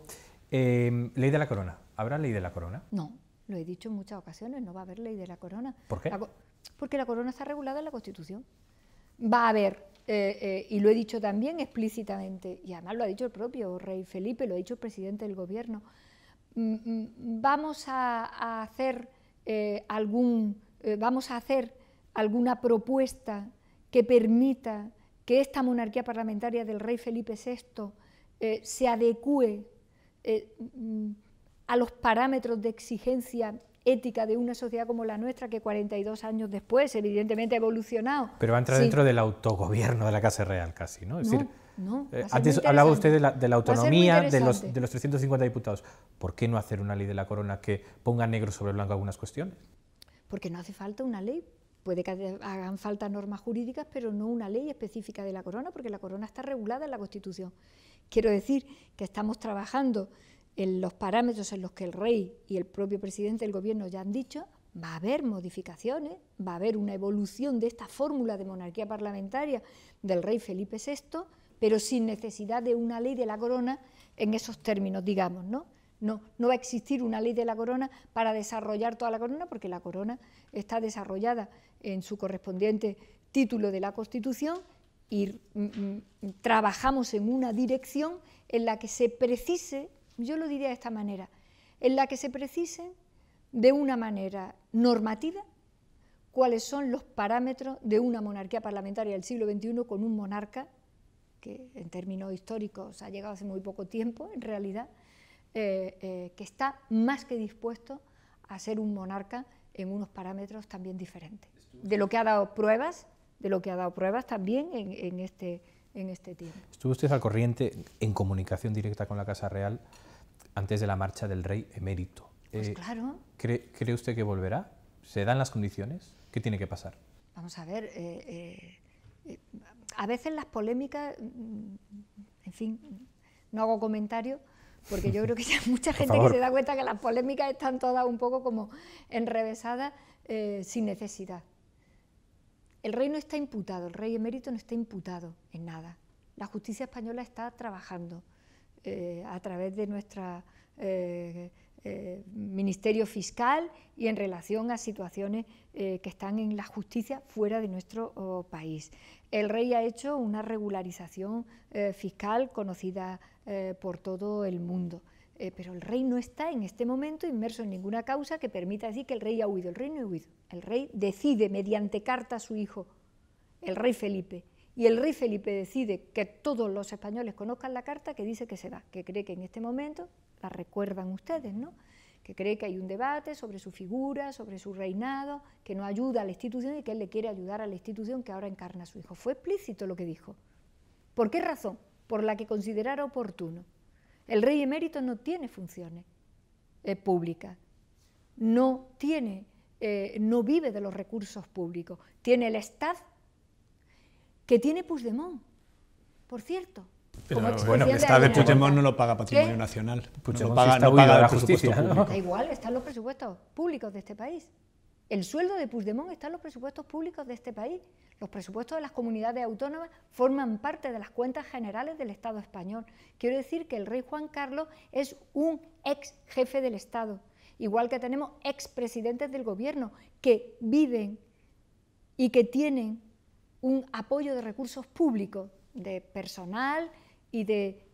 Speaker 3: Eh, ley de la corona. ¿Habrá ley de la corona?
Speaker 2: No lo he dicho en muchas ocasiones, no va a haber ley de la corona. ¿Por qué? porque la corona está regulada en la Constitución. Va a haber, eh, eh, y lo he dicho también explícitamente, y además lo ha dicho el propio Rey Felipe, lo ha dicho el presidente del gobierno, mm, mm, vamos a, hacer eh, algún, vamos a hacer alguna propuesta que permita que esta monarquía parlamentaria del rey Felipe VI se adecue mm, a los parámetros de exigencia ética de una sociedad como la nuestra, que 42 años después, evidentemente, ha evolucionado. Pero entra dentro del
Speaker 3: autogobierno de la Casa Real, casi, ¿no? Es decir, eh, antes hablaba usted de la, autonomía de los, de los 350 diputados. ¿Por qué no hacer una ley de la corona que ponga negro sobre blanco algunas cuestiones?
Speaker 2: Porque no hace falta una ley. Puede que hagan falta normas jurídicas, pero no una ley específica de la corona, porque la corona está regulada en la Constitución. Quiero decir que estamos trabajando en los parámetros en los que el rey y el propio presidente del gobierno ya han dicho, va a haber modificaciones, va a haber una evolución de esta fórmula de monarquía parlamentaria del rey Felipe VI, pero sin necesidad de una ley de la corona en esos términos, digamos, ¿no? No, no va a existir una ley de la corona para desarrollar toda la corona, porque la corona está desarrollada en su correspondiente título de la Constitución y mm, mm, trabajamos en una dirección en la que se precise yo lo diría de esta manera, en la que se precise de una manera normativa cuáles son los parámetros de una monarquía parlamentaria del siglo XXI con un monarca que en términos históricos ha llegado hace muy poco tiempo, en realidad, eh, eh, que está más que dispuesto a ser un monarca en unos parámetros también diferentes. De lo que ha dado pruebas, de lo que ha dado pruebas también en este en este tiempo.
Speaker 3: ¿Estuvo usted al corriente en comunicación directa con la Casa Real antes de la marcha del rey emérito? Pues eh, claro. ¿cree, usted que volverá? ¿Se dan las condiciones? ¿Qué tiene que pasar?
Speaker 2: Vamos a ver, eh, eh, a veces las polémicas, mm, en fin, no hago comentario, porque yo creo que ya hay mucha gente que se da cuenta que las polémicas están todas un poco como enrevesadas sin necesidad. El rey no está imputado, el rey emérito no está imputado en nada. La justicia española está trabajando eh, a través de nuestro eh, eh, Ministerio Fiscal y en relación a situaciones que están en la justicia fuera de nuestro país. El rey ha hecho una regularización fiscal conocida por todo el mundo. Eh, pero el rey no está en este momento inmerso en ninguna causa que permita decir que el rey ha huido. El rey no ha huido. El rey decide mediante carta a su hijo, el rey Felipe. Y el rey Felipe decide que todos los españoles conozcan la carta que dice que se va, que cree que en este momento, la recuerdan ustedes, ¿no? Que cree que hay un debate sobre su figura, sobre su reinado, que no ayuda a la institución y que él le quiere ayudar a la institución que ahora encarna a su hijo. Fue explícito lo que dijo. ¿Por qué razón? Por la que considerara oportuno. El rey emérito no tiene funciones eh, públicas, no tiene, eh, no vive de los recursos públicos. Tiene el Estado que tiene Puigdemont, por cierto. Pero,
Speaker 1: bueno, el Estado de Puigdemont no lo paga Patrimonio Nacional. no paga, paga de la justicia. igual,
Speaker 2: están los presupuestos públicos de este país. El sueldo de Puigdemont está en los presupuestos públicos de este país. Los presupuestos de las comunidades autónomas forman parte de las cuentas generales del Estado español. Quiero decir que el rey Juan Carlos es un ex jefe del Estado, igual que tenemos ex presidentes del gobierno que viven y que tienen un apoyo de recursos públicos, de personal y de,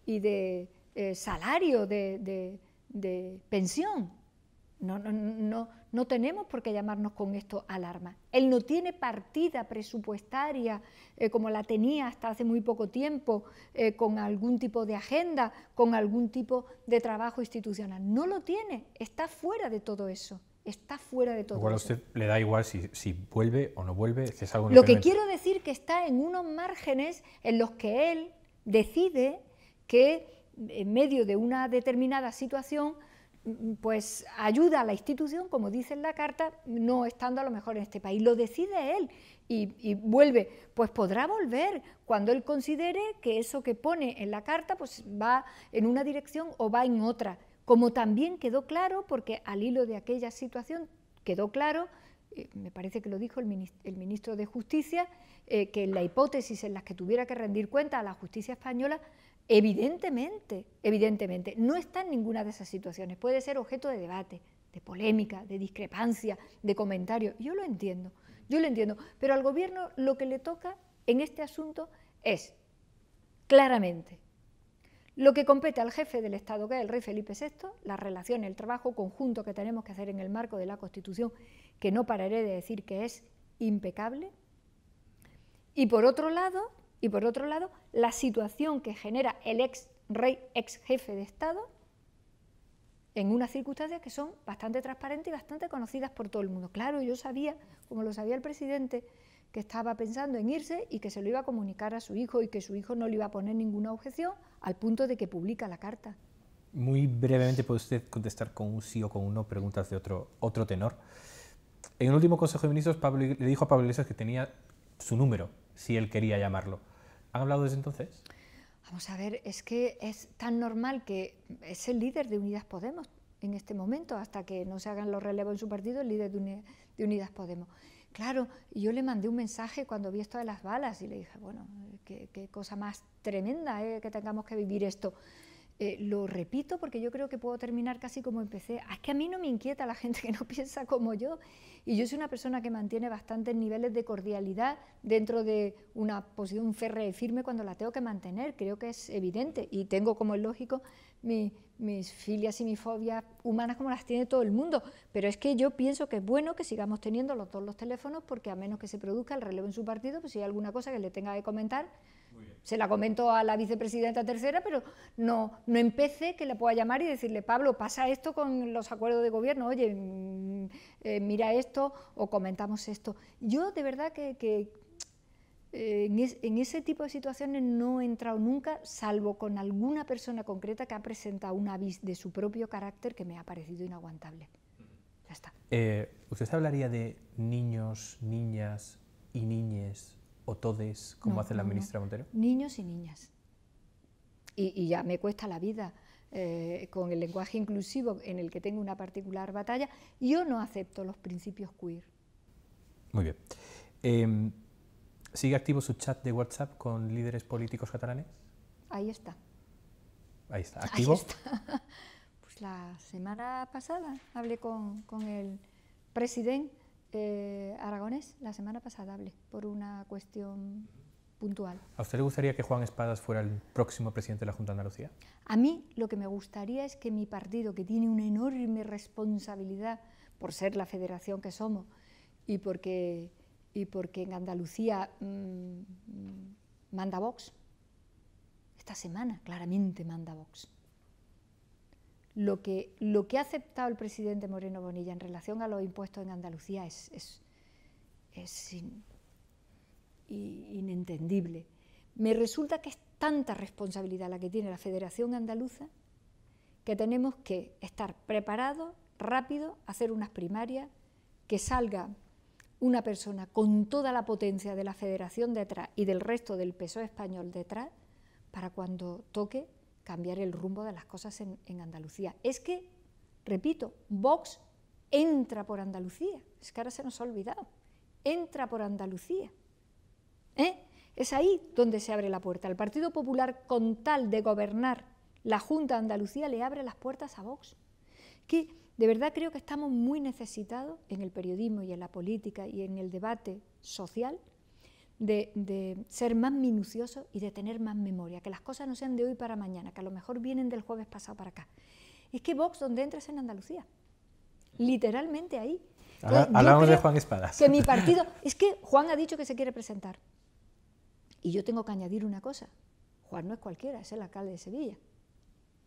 Speaker 2: eh, salario, de, de pensión. No, no, no, no tenemos por qué llamarnos con esto alarma. Él no tiene partida presupuestaria eh, como la tenía hasta hace muy poco tiempo, eh, con algún tipo de agenda, con algún tipo de trabajo institucional. No lo tiene, está fuera de todo eso. Está fuera de todo. Igual a usted
Speaker 3: le da igual si, si vuelve o no vuelve. es algo lo que quiero
Speaker 2: decir que está en unos márgenes en los que él decide que en medio de una determinada situación Mm, pues ayuda a la institución, como dice en la carta, no estando a lo mejor en este país. Lo decide él y, vuelve. Pues podrá volver cuando él considere que eso que pone en la carta pues va en una dirección o va en otra. Como también quedó claro, porque al hilo de aquella situación quedó claro, eh, me parece que lo dijo el, ministro, de Justicia, que eh, que la hipótesis en las que tuviera que rendir cuenta a la justicia española Evidentemente, evidentemente, no está en ninguna de esas situaciones. Puede ser objeto de debate, de polémica, de discrepancia, de comentario. Yo lo entiendo, yo lo entiendo. Pero al gobierno lo que le toca en este asunto es, claramente, lo que compete al jefe del Estado, que es el rey Felipe VI, la relación, el trabajo conjunto que tenemos que hacer en el marco de la Constitución, que no pararé de decir que es impecable. Y por otro lado, y por otro lado la situación que genera el ex rey, ex jefe de Estado, en unas circunstancias que son bastante transparentes y bastante conocidas por todo el mundo. Claro, yo sabía, como lo sabía el presidente, que estaba pensando en irse y que se lo iba a comunicar a su hijo y que su hijo no le iba a poner ninguna objeción al punto de que publica la carta.
Speaker 3: Muy brevemente puede usted contestar con un sí o con un no preguntas de otro, otro tenor. En un último Consejo de Ministros Pablo, le dijo a Pablo Iglesias que tenía su número, si él quería llamarlo. ¿Han hablado desde entonces?
Speaker 2: Vamos a ver, es que es tan normal que es el líder de Unidas Podemos en este momento, hasta que no se hagan los relevos en su partido, el líder de, Unidas Podemos. Claro, yo le mandé un mensaje cuando vi esto de las balas y le dije, bueno, qué, cosa más tremenda eh, que tengamos que vivir esto. Eh, lo repito porque yo creo que puedo terminar casi como empecé. Ah, es que a mí no me inquieta la gente que no piensa como yo. Y yo soy una persona que mantiene bastantes niveles de cordialidad dentro de una posición férrea y firme cuando la tengo que mantener. Creo que es evidente. Y tengo, como es lógico, mis filias y mis fobias humanas como las tiene todo el mundo. Pero es que yo pienso que es bueno que sigamos teniendo los dos los teléfonos porque a menos que se produzca el relevo en su partido, pues si hay alguna cosa que le tenga que comentar, se la comento a la vicepresidenta tercera, pero no, no empecé que la pueda llamar y decirle, Pablo, pasa esto con los acuerdos de gobierno, oye, mm, eh, mira esto o comentamos esto. Yo de verdad que, eh, en, ese tipo de situaciones no he entrado nunca, salvo con alguna persona concreta que ha presentado un avis de su propio carácter que me ha parecido inaguantable.
Speaker 3: Ya está. Eh, ¿Usted hablaría de niños, niñas y niñes o todes, como hace la ministra Montero?
Speaker 2: Niños y niñas. Y, ya me cuesta la vida eh, con el lenguaje inclusivo en el que tengo una particular batalla. Yo no acepto los principios queer.
Speaker 3: Muy bien. Em, ¿Sigue activo su chat de WhatsApp con líderes políticos catalanes? Ahí está. Ahí está, activo.
Speaker 2: Pues la semana pasada hablé con el presidente eh, Aragones la semana pasada por una cuestión puntual.
Speaker 3: ¿A usted le gustaría que Juan Espadas fuera el próximo presidente de la Junta de Andalucía?
Speaker 2: A mí lo que me gustaría es que mi partido, que tiene una enorme responsabilidad por ser la federación que somos y porque, y porque en Andalucía mm, mm, manda Vox, esta semana claramente manda Vox lo que, ha aceptado el presidente Moreno Bonilla en relación a los impuestos en Andalucía es, inentendible. Me resulta que es tanta responsabilidad la que tiene la Federación Andaluza que tenemos que estar preparados, rápido, hacer unas primarias, que salga una persona con toda la potencia de la Federación detrás y del resto del PSOE español detrás para cuando toque cambiar el rumbo de las cosas en, Andalucía. Es que, repito, Vox entra por Andalucía, es que ahora se nos ha olvidado, entra por Andalucía. ¿Eh? Es ahí donde se abre la puerta. El Partido Popular, con tal de gobernar la Junta de Andalucía, le abre las puertas a Vox. Que de verdad creo que estamos muy necesitados en el periodismo y en la política y en el debate social de, ser más minucioso y de tener más memoria, que las cosas no sean de hoy para mañana, que a lo mejor vienen del jueves pasado para acá. Es que Vox, donde entras en Andalucía, literalmente ahí.
Speaker 3: Hablamos de Juan Espadas. Que mi partido,
Speaker 2: es que Juan ha dicho que se quiere presentar. Y yo tengo que añadir una cosa, Juan no es cualquiera, es el alcalde de Sevilla.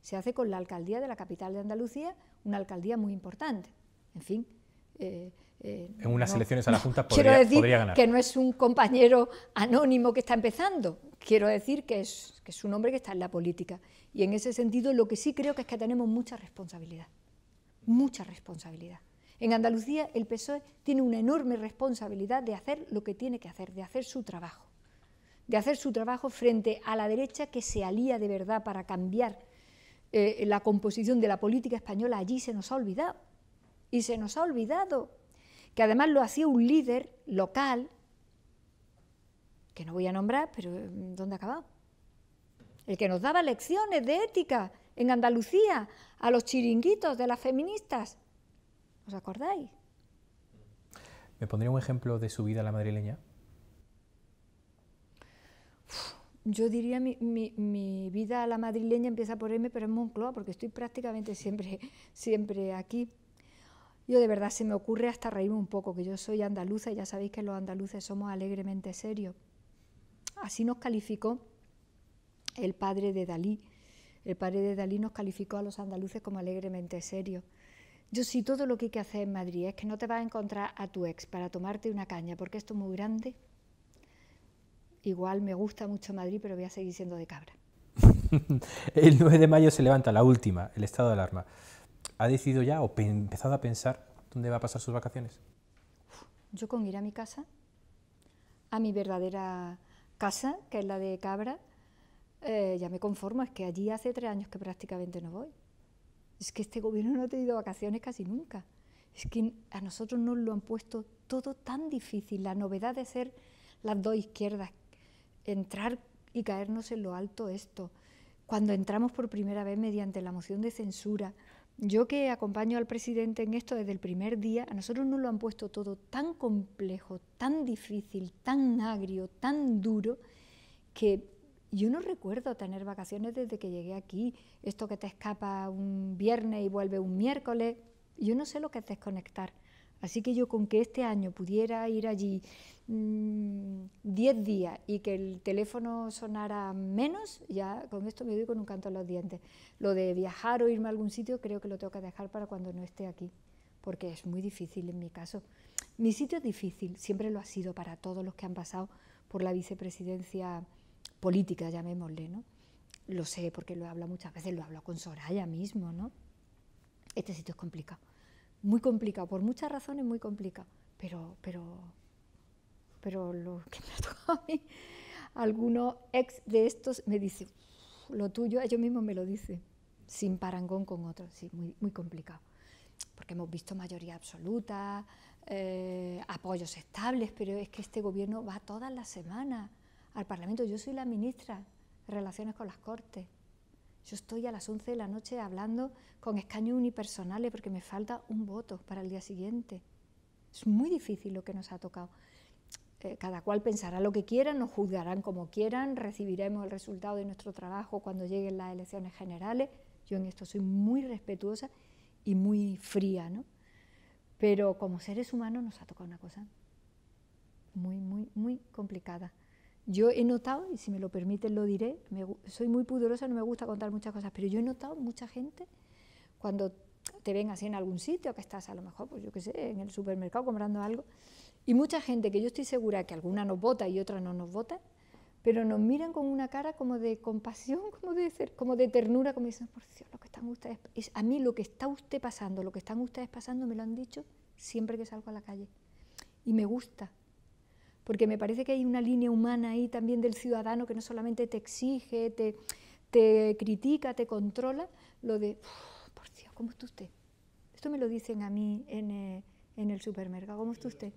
Speaker 2: Se hace con la alcaldía de la capital de Andalucía, una alcaldía muy importante. En fin, eh, eh, en unas elecciones a la Junta podría, quiero decir Que no es un compañero anónimo que está empezando, quiero decir que es, que es un hombre que está en la política. Y en ese sentido lo que sí creo que es que tenemos mucha responsabilidad, mucha responsabilidad. En Andalucía el PSOE tiene una enorme responsabilidad de hacer lo que tiene que hacer, de hacer su trabajo, de hacer su trabajo frente a la derecha que se alía de verdad para cambiar eh, la composición de la política española. Allí se nos ha olvidado y se nos ha olvidado que además lo hacía un líder local, que no voy a nombrar, pero mm, ¿dónde ha acabado? El que nos daba lecciones de ética en Andalucía a los chiringuitos de las feministas. ¿Os acordáis?
Speaker 3: ¿Me pondría un ejemplo de su vida a la madrileña?
Speaker 2: yo diría mi, mi, vida a la madrileña empieza por M, pero es Moncloa, porque estoy prácticamente siempre, siempre aquí. Yo de verdad se me ocurre hasta reírme un poco, que yo soy andaluza y ya sabéis que los andaluces somos alegremente serios. Así nos calificó el padre de Dalí. El padre de Dalí nos calificó a los andaluces como alegremente serios. Yo sí, todo lo que hay que hacer en Madrid es que no te vas a encontrar a tu ex para tomarte una caña, porque esto es muy grande. Igual me gusta mucho Madrid, pero voy a seguir siendo de cabra.
Speaker 3: el 9 de mayo se levanta la última, el estado de alarma ha decidido ya o empezado a pensar dónde va a pasar sus vacaciones?
Speaker 2: Yo con ir a mi casa, a mi verdadera casa, que es la de Cabra, eh, ya me conformo, es que allí hace tres años que prácticamente no voy. Es que este gobierno no ha tenido vacaciones casi nunca. Es que a nosotros nos lo han puesto todo tan difícil, la novedad de ser las dos izquierdas, entrar y caernos en lo alto esto. Cuando entramos por primera vez mediante la moción de censura, yo que acompaño al presidente en esto desde el primer día, a nosotros nos lo han puesto todo tan complejo, tan difícil, tan agrio, tan duro, que yo no recuerdo tener vacaciones desde que llegué aquí. Esto que te escapa un viernes y vuelve un miércoles, yo no sé lo que es desconectar. Así que yo con que este año pudiera ir allí 10 mm, días y que el teléfono sonara menos, ya con esto me doy con un canto a los dientes. Lo de viajar o irme a algún sitio creo que lo tengo que dejar para cuando no esté aquí, porque es muy difícil en mi caso. Mi sitio es difícil, siempre lo ha sido para todos los que han pasado por la vicepresidencia política, llamémosle, ¿no? Lo sé porque lo he hablado muchas veces, lo he hablado con Soraya mismo, ¿no? Este sitio es complicado muy complicado, por muchas razones muy complicado, pero, pero, pero lo que me ha tocado a mí, algunos ex de estos me dicen, lo tuyo, ellos mismos me lo dicen, sin parangón con otros, sí, muy, muy complicado, porque hemos visto mayoría absoluta, eh, apoyos estables, pero es que este gobierno va todas las semanas al Parlamento, yo soy la ministra de Relaciones con las Cortes, yo estoy a las 11 de la noche hablando con escaños unipersonales porque me falta un voto para el día siguiente. Es muy difícil lo que nos ha tocado. Eh, cada cual pensará lo que quiera, nos juzgarán como quieran, recibiremos el resultado de nuestro trabajo cuando lleguen las elecciones generales. Yo en esto soy muy respetuosa y muy fría, ¿no? Pero como seres humanos nos ha tocado una cosa muy, muy, muy complicada yo he notado, y si me lo permiten lo diré, soy muy pudorosa, no me gusta contar muchas cosas, pero yo he notado mucha gente cuando te ven así en algún sitio, que estás a lo mejor, pues yo qué sé, en el supermercado comprando algo, y mucha gente que yo estoy segura que alguna nos vota y otra no nos vota, pero nos miran con una cara como de compasión, como de, ser, como de ternura, como dicen, por Dios, lo que están ustedes, es, a mí lo que está usted pasando, lo que están ustedes pasando, me lo han dicho siempre que salgo a la calle. Y me gusta, porque me parece que hay una línea humana ahí también del ciudadano que no solamente te exige, te, te critica, te controla, lo de, por Dios, ¿cómo está usted? Esto me lo dicen a mí eh, en, el supermercado, ¿cómo está usted?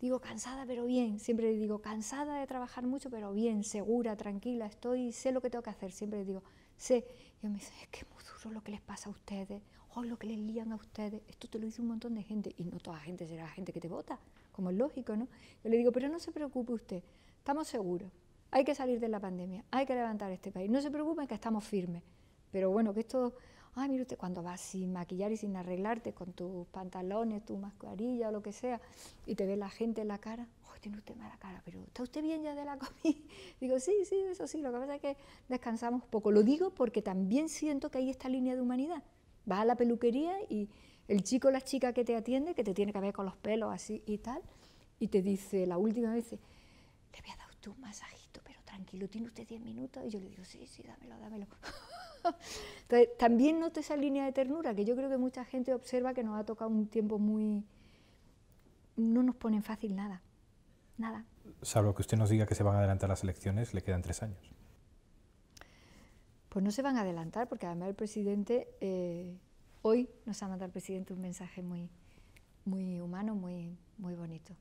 Speaker 2: Digo, cansada pero bien, siempre le digo, cansada de trabajar mucho pero bien, segura, tranquila, estoy, sé lo que tengo que hacer, siempre le digo, sé. Y me dicen, es que es muy duro lo que les pasa a ustedes, o lo que les lían a ustedes, esto te lo dice un montón de gente, y no toda gente será gente que te vota, como lógico, ¿no? Yo le digo, pero no se preocupe usted, estamos seguros, hay que salir de la pandemia, hay que levantar este país, no se preocupe que estamos firmes, pero bueno, que esto, ay, mire usted, cuando vas sin maquillar y sin arreglarte, con tus pantalones, tu mascarilla o lo que sea, y te ve la gente en la cara, ay, tiene usted mala cara, pero ¿está usted bien ya de la comida? Digo, sí, sí, eso sí, lo que pasa es que descansamos poco, lo digo porque también siento que hay esta línea de humanidad, vas a la peluquería y el chico o la chica que te atiende, que te tiene que ver con los pelos así y tal, y te dice la última vez, le había dado dar un masajito, pero tranquilo, tiene usted 10 minutos, y yo le digo, sí, sí, dámelo, dámelo. Entonces, también note esa línea de ternura, que yo creo que mucha gente observa que nos ha tocado un tiempo muy... No nos ponen fácil nada, nada.
Speaker 3: Salvo que usted nos diga que se van a adelantar las elecciones, le quedan tres años.
Speaker 2: Pues no se van a adelantar, porque además el presidente... Eh, Hoy nos ha mandado el presidente un mensaje muy, muy humano, muy, muy bonito.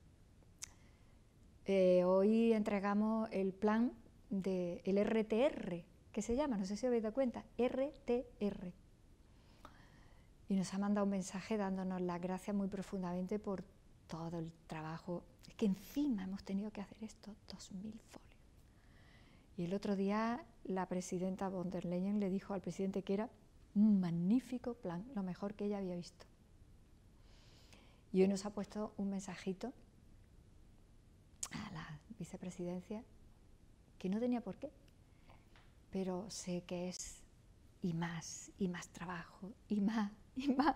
Speaker 2: Eh, hoy entregamos el plan del RTR, que se llama, no sé si habéis dado cuenta, RTR. Y nos ha mandado un mensaje dándonos las gracias muy profundamente por todo el trabajo. Es que encima hemos tenido que hacer esto, 2.000 folios. Y el otro día la presidenta von der Leyen le dijo al presidente que era un magnífico plan, lo mejor que ella había visto. Y hoy nos ha puesto un mensajito a la vicepresidencia que no tenía por qué, pero sé que es y más, y más trabajo, y más, y más.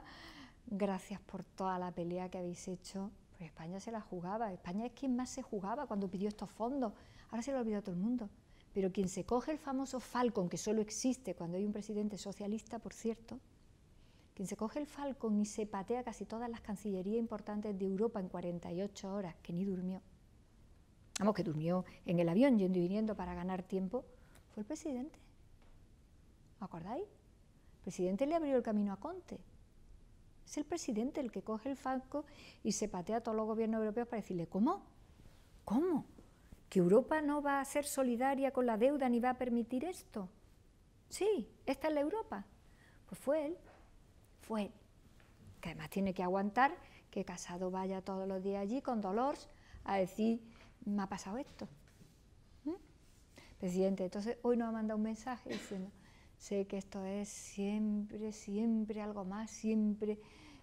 Speaker 2: Gracias por toda la pelea que habéis hecho. España se la jugaba, España es quien más se jugaba cuando pidió estos fondos. Ahora se lo olvidado todo el mundo. Pero quien se coge el famoso Falcon, que solo existe cuando hay un presidente socialista, por cierto, quien se coge el Falcon y se patea casi todas las cancillerías importantes de Europa en 48 horas, que ni durmió, vamos, que durmió en el avión yendo y viniendo para ganar tiempo, fue el presidente. ¿Acordáis? El presidente le abrió el camino a Conte. Es el presidente el que coge el Falcon y se patea a todos los gobiernos europeos para decirle, ¿cómo? ¿Cómo? ¿Que Europa no va a ser solidaria con la deuda ni va a permitir esto? Sí, esta es la Europa. Pues fue él, fue él. Que además tiene que aguantar que Casado vaya todos los días allí con dolor a decir, me ha pasado esto. ¿Mm? Presidente, entonces hoy nos ha mandado un mensaje diciendo, sé que esto es siempre, siempre algo más, siempre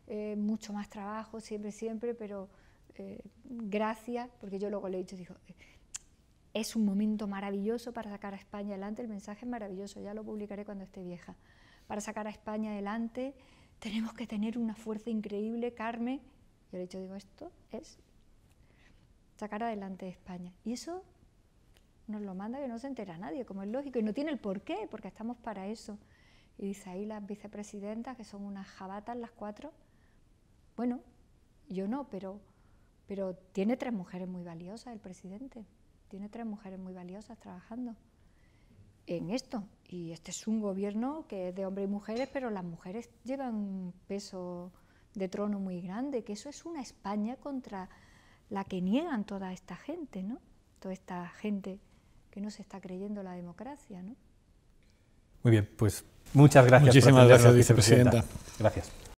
Speaker 2: eh, mucho más trabajo, siempre, siempre, pero eh, gracias, porque yo luego le he dicho, dijo, es un momento maravilloso para sacar a España adelante, el mensaje es maravilloso, ya lo publicaré cuando esté vieja. Para sacar a España adelante tenemos que tener una fuerza increíble, Carmen. Yo le he digo, esto es sacar adelante España. Y eso nos lo manda y no se entera nadie, como es lógico, y no tiene el por qué, porque estamos para eso. Y dice ahí las vicepresidentas, que son unas jabatas las cuatro. Bueno, yo no, pero, pero tiene tres mujeres muy valiosas el presidente tiene tres mujeres muy valiosas trabajando en esto. Y este es un gobierno que es de hombres y mujeres, pero las mujeres llevan un peso de trono muy grande, que eso es una España contra la que niegan toda esta gente, ¿no? Toda esta gente que no se está creyendo la democracia, ¿no?
Speaker 1: Muy bien, pues muchas gracias. Muchísimas gracias, vicepresidenta. Gracias.